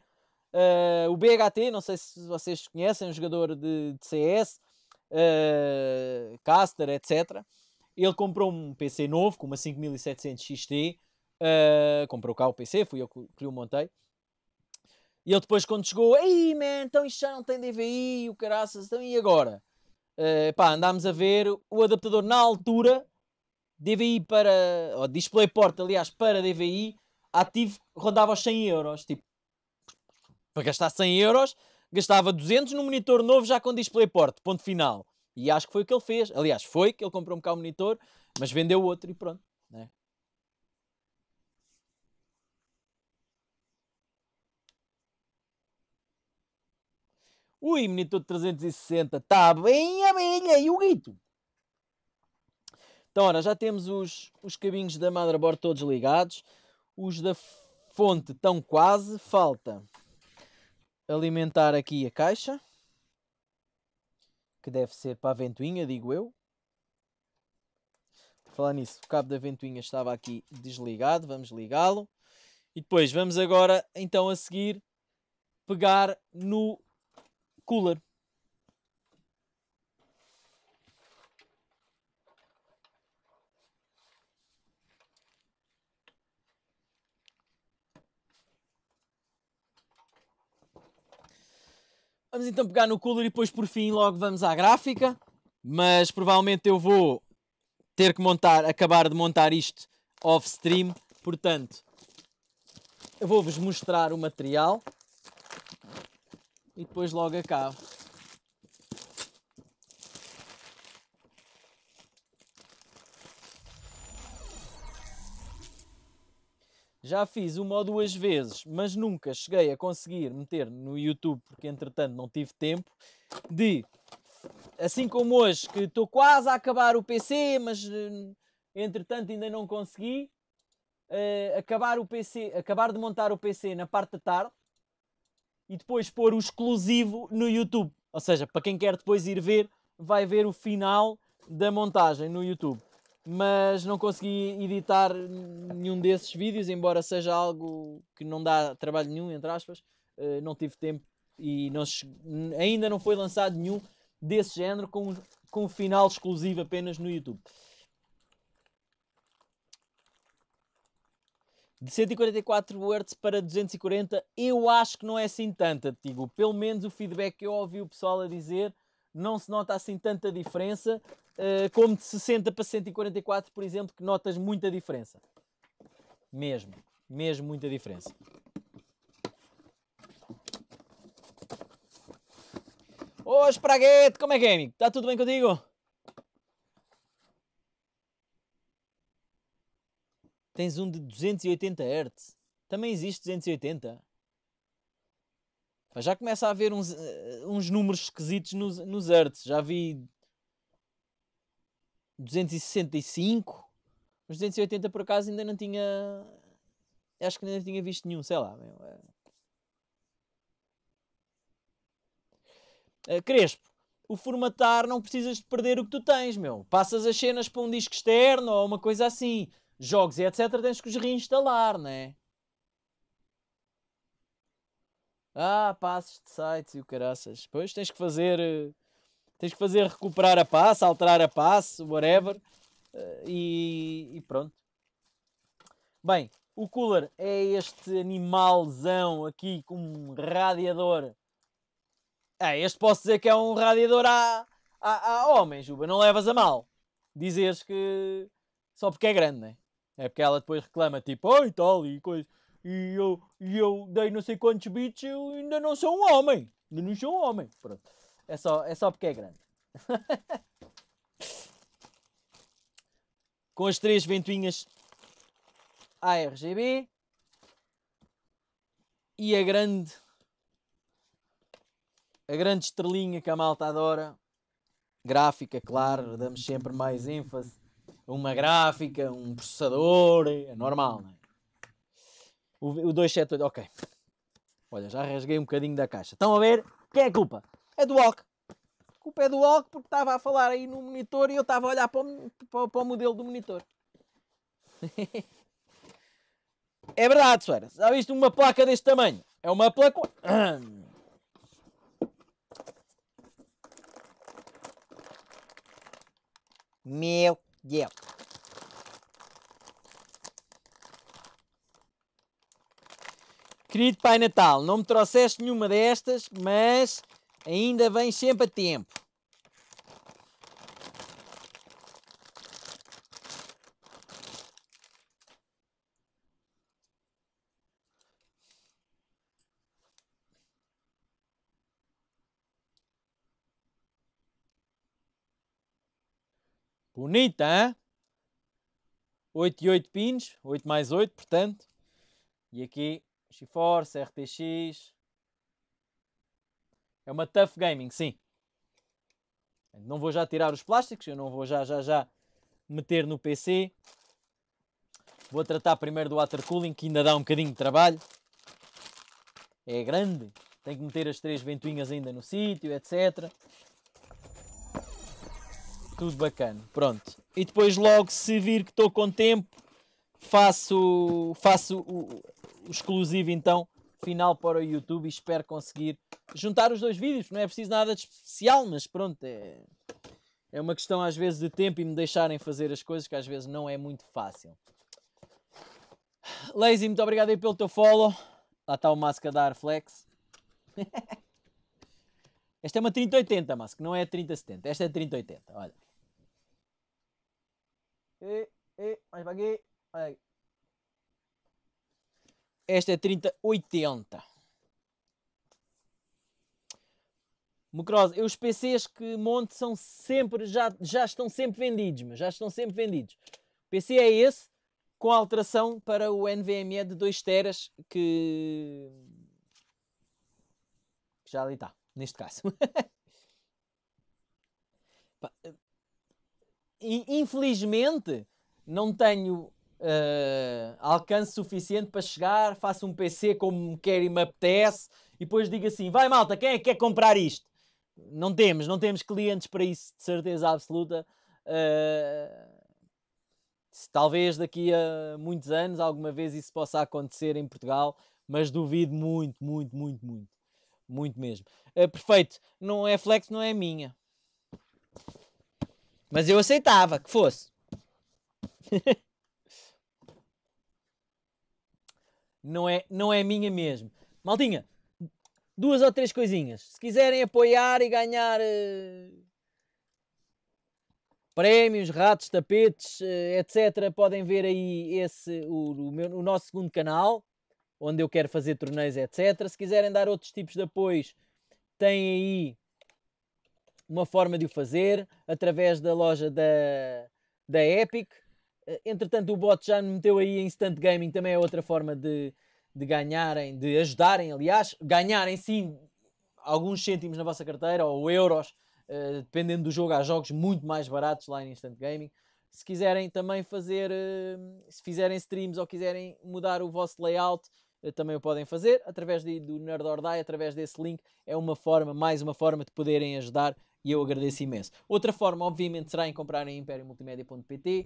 uh, o BHT, não sei se vocês conhecem, é um jogador de, de CS, uh, eh, caster, etc. Ele comprou um PC novo, com uma 5700 XT. Uh, comprou cá o PC, fui eu que o montei. E ele depois, quando chegou, ei man, então isto já não tem DVI, o caraças, então e agora? Uh, pá, andámos a ver o adaptador na altura, DVI para, ou DisplayPort, aliás, para DVI, ativo, rondava os 100 euros. Tipo, para gastar 100 euros, gastava 200 no monitor novo já com DisplayPort, ponto final. E acho que foi o que ele fez. Aliás, foi que ele comprou um cá o monitor, mas vendeu outro e pronto. Né? Ui, monitor 360, está bem a abelha e o grito. Então, ora, já temos os, os cabinhos da motherboard todos ligados. Os da fonte estão quase. Falta alimentar aqui a caixa que deve ser para a Ventoinha, digo eu. Por falar nisso, o cabo da Ventoinha estava aqui desligado, vamos ligá-lo. E depois vamos agora, então a seguir, pegar no cooler. Vamos então pegar no cooler e depois por fim logo vamos à gráfica. Mas provavelmente eu vou ter que montar, acabar de montar isto off stream. Portanto, eu vou-vos mostrar o material e depois logo acabo. já fiz uma ou duas vezes, mas nunca cheguei a conseguir meter no YouTube, porque entretanto não tive tempo, de assim como hoje, que estou quase a acabar o PC, mas eh, entretanto ainda não consegui, uh, acabar o PC, acabar de montar o PC na parte da tarde e depois pôr o exclusivo no YouTube. Ou seja, para quem quer depois ir ver, vai ver o final da montagem no YouTube mas não consegui editar nenhum desses vídeos, embora seja algo que não dá trabalho nenhum, entre aspas, uh, não tive tempo e não ainda não foi lançado nenhum desse género com, com final exclusivo apenas no YouTube. De 144 Hz para 240, eu acho que não é assim tanto, digo. Pelo menos o feedback que eu ouvi o pessoal a dizer não se nota assim tanta diferença eh, como de 60 para 144, por exemplo, que notas muita diferença. Mesmo, mesmo muita diferença. Ô oh, como é que é, amigo? Está tudo bem contigo? Tens um de 280 Hz. Também existe 280. Já começa a haver uns, eh, uns números esquisitos nos, nos arts. Já vi 265, mas 280 por acaso ainda não tinha. Acho que ainda não tinha visto nenhum, sei lá. Uh, Crespo, o formatar não precisas de perder o que tu tens, meu. Passas as cenas para um disco externo ou uma coisa assim. Jogos e etc. tens que os reinstalar, né? Ah, passos de sites e o caraças. Pois tens que fazer. Eh, tens que fazer recuperar a passe, alterar a passe, whatever. Eh, e, e, pronto. Bem, o cooler é este animalzão aqui com um radiador. é este posso dizer que é um radiador a, a, a homem, Juba. Não levas a mal. Dizeres que. Só porque é grande, né? É porque ela depois reclama, tipo, oi, tal tá e coisa e eu, e eu dei não sei quantos bits, eu ainda não sou um homem. Ainda não sou um homem. Pronto. É só, é só porque é grande. Com as três ventoinhas ARGB e a grande a grande estrelinha que a malta adora gráfica, claro, damos sempre mais ênfase a uma gráfica, um processador, é normal, não é? O, 278, ok. Olha, já rasguei um bocadinho da caixa. Estão a ver? Quem é a culpa? É do Alck. A culpa é do Alck porque estava a falar aí no monitor e eu estava a olhar para o, para, para o modelo do monitor. é verdade, senhora. Já viste uma placa deste tamanho? É uma placa... Meu Deus. Querido Pai Natal, não me trouxeste nenhuma destas, mas ainda vem sempre a tempo. Bonita, hein? 8 e 8 pinos, 8 mais 8, portanto. E aqui GeForce, RTX. É uma tough gaming, sim. Não vou já tirar os plásticos, eu não vou já já já meter no PC. Vou tratar primeiro do water cooling que ainda dá um bocadinho de trabalho. É grande, tem que meter as três ventoinhas ainda no sítio, etc. Tudo bacana, pronto. E depois logo se vir que estou com tempo, faço, faço exclusivo então final para o YouTube e espero conseguir juntar os dois vídeos. Não é preciso nada de especial, mas pronto, é, é uma questão às vezes de tempo e me deixarem fazer as coisas que às vezes não é muito fácil. Lazy, muito obrigado aí pelo teu follow. Lá está o Masca da Arflex. Esta é uma 3080, Masca, não é a 3070. Esta é a 3080, olha. E, e, mais baguei. Olha aqui. Esta é 3080. eu os PCs que monte são sempre, já, já estão sempre vendidos, mas já estão sempre vendidos. O PC é esse, com alteração para o NVMe de 2 teras, que já ali está, neste caso. Eh, infelizmente, não tenho uh, alcance suficiente para chegar, faço um PC como quer e me apetece, e depois digo assim: vai malta, quem é que quer comprar isto? Não temos, não temos clientes para isso, de certeza absoluta. Uh, talvez daqui a muitos anos alguma vez isso possa acontecer em Portugal, mas duvido muito, muito, muito, muito. Muito mesmo. Uh, perfeito, não é flex, não é minha. Mas eu aceitava que fosse. não é, não é minha mesmo. Maltinha, duas ou três coisinhas. Se quiserem apoiar e ganhar eh, prémios, ratos, tapetes, eh, etc., podem ver aí esse, o, o, meu, o, nosso segundo canal, onde eu quero fazer torneios, etc. Se quiserem dar outros tipos de apoios, tem aí uma forma de o fazer através da loja da, da Epic eh, entretanto, o bot já meteu aí em instant gaming, também é outra forma de, de ganharem, de ajudarem, aliás, ganharem sim alguns cêntimos na vossa carteira ou euros, uh, dependendo do jogo, há jogos muito mais baratos lá em Instant Gaming. Se quiserem também fazer, uh, se fizerem streams ou quiserem mudar o vosso layout, uh, também o podem fazer através de, do Nerd or Die, através desse link. É uma forma, mais uma forma de poderem ajudar e eu agradeço imenso. Outra forma, obviamente, será em comprarem imperiomultimédia.pt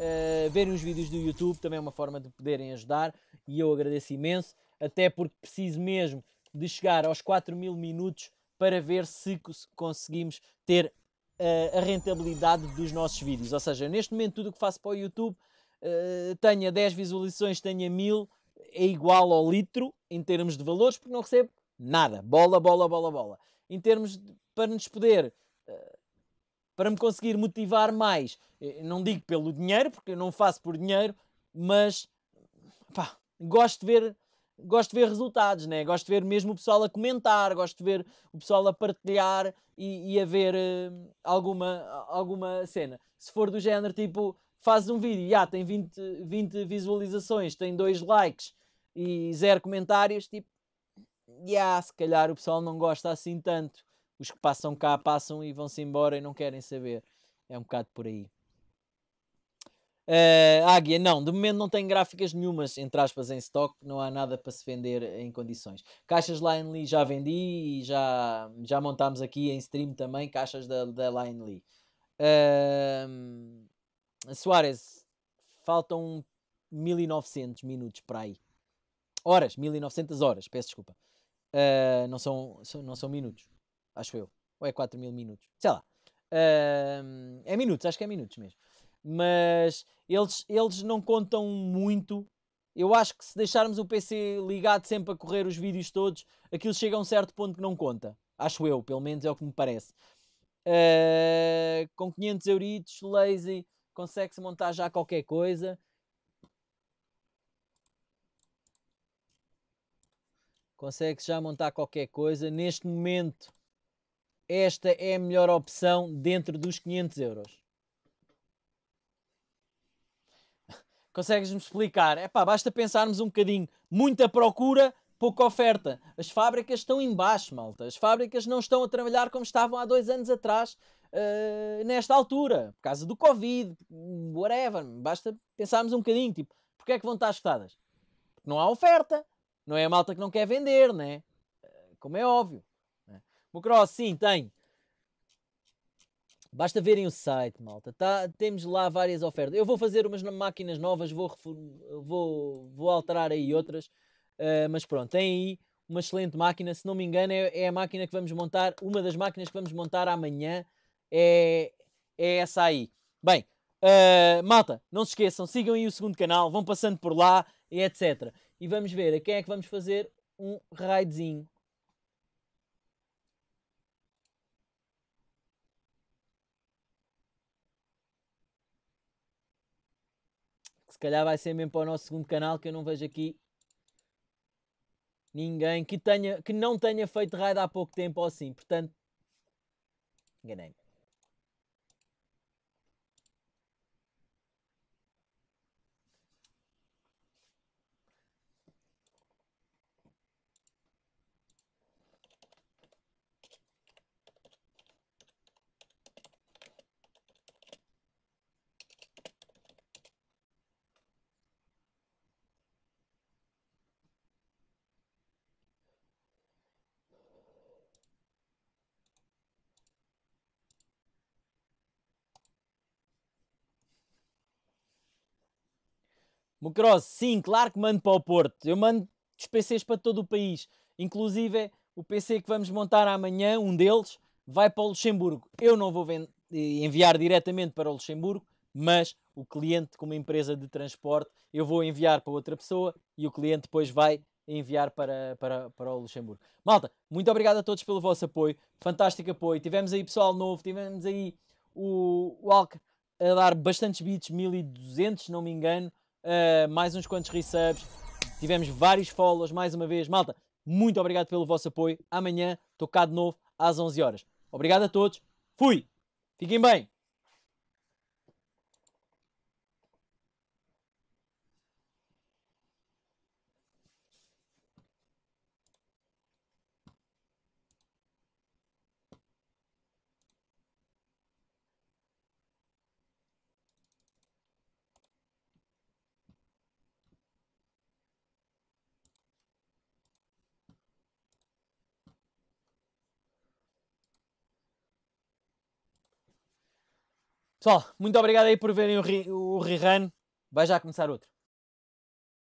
uh, verem os vídeos do YouTube, também é uma forma de poderem ajudar e eu agradeço imenso, até porque preciso mesmo de chegar aos 4 mil minutos para ver se conseguimos ter uh, a rentabilidade dos nossos vídeos. Ou seja, neste momento tudo o que faço para o YouTube uh, tenha 10 visualizações, tenha 1000, é igual ao litro em termos de valores, porque não recebo nada. Bola, bola, bola, bola. Em termos de, para nos poder uh, para me conseguir motivar mais. Eh, não digo pelo dinheiro, porque eu não faço por dinheiro, mas pá, gosto de ver gosto de ver resultados, né? gosto de ver mesmo o pessoal a comentar, gosto de ver o pessoal a partilhar e, e a ver uh, alguma, alguma cena. Se for do género tipo, fazes um vídeo e ah, tem 20, 20 visualizações, tem 2 likes e 0 comentários, tipo, yeah, se calhar o pessoal não gosta assim tanto os que passam cá passam e vão-se embora e não querem saber. É um bocado por aí. Uh, Águia, não, de momento não tem gráficas nenhumas, entre aspas, em stock, não há nada para se vender em condições. Caixas Lee já vendi e já, já montámos aqui em stream também caixas da, da Lee. Uh, ehm, Soares, faltam 1900 minutos para aí. Horas, 1900 horas, peço desculpa. Uh, não, são, não são minutos. Acho eu. Ou é 4 mil minutos. Sei lá. Uh, é minutos, acho que é minutos mesmo. Mas eles, eles não contam muito. Eu acho que se deixarmos o PC ligado sempre a correr os vídeos todos, aquilo chega a um certo ponto que não conta. Acho eu, pelo menos é o que me parece. Uh, com 500 euritos, lazy, consegue-se montar já qualquer coisa. Consegue-se já montar qualquer coisa. Neste momento, esta é a melhor opção dentro dos 500 euros. Consegues-me explicar? É pá, basta pensarmos um bocadinho. Muita procura, pouca oferta. As fábricas estão em baixo, malta. As fábricas não estão a trabalhar como estavam há dois anos atrás, uh, nesta altura, por causa do Covid, whatever. Basta pensarmos um bocadinho, tipo, porque é que vão estar escutadas? Porque não há oferta, não é a malta que não quer vender, né? Eh, como é óbvio. O Cross, sim, tem. Basta verem o site, malta. Tá, temos lá várias ofertas. Eu vou fazer umas máquinas novas, vou, vou, vou alterar aí outras. Uh, mas pronto, tem aí uma excelente máquina. Se não me engano, é, é, a máquina que vamos montar. Uma das máquinas que vamos montar amanhã é, é essa aí. Bem, uh, malta, não se esqueçam, sigam aí o segundo canal, vão passando por lá e etc. E vamos ver a quem é que vamos fazer um raidzinho. calhar vai ser mesmo para o nosso segundo canal, que eu não vejo aqui ninguém que, tenha, que não tenha feito raid há pouco tempo ou assim. Portanto, enganei-me. O sim, claro que mando para o Porto. Eu mando os PCs para todo o país. Inclusive, é o PC que vamos montar amanhã, um deles, vai para o Luxemburgo. Eu não vou enviar diretamente para o Luxemburgo, mas o cliente, como empresa de transporte, eu vou enviar para outra pessoa e o cliente depois vai enviar para, para, para o Luxemburgo. Malta, muito obrigado a todos pelo vosso apoio, fantástico apoio. Tivemos aí pessoal novo, tivemos aí o, o a dar bastantes bits, 1200, se não me engano uh, mais uns quantos resubs, tivemos vários follows mais uma vez. Malta, muito obrigado pelo vosso apoio. Amanhã estou cá de novo às 11 horas. Obrigado a todos. Fui. Fiquem bem. Pessoal, muito obrigado aí por verem o, re o rerun. Vai já começar outro.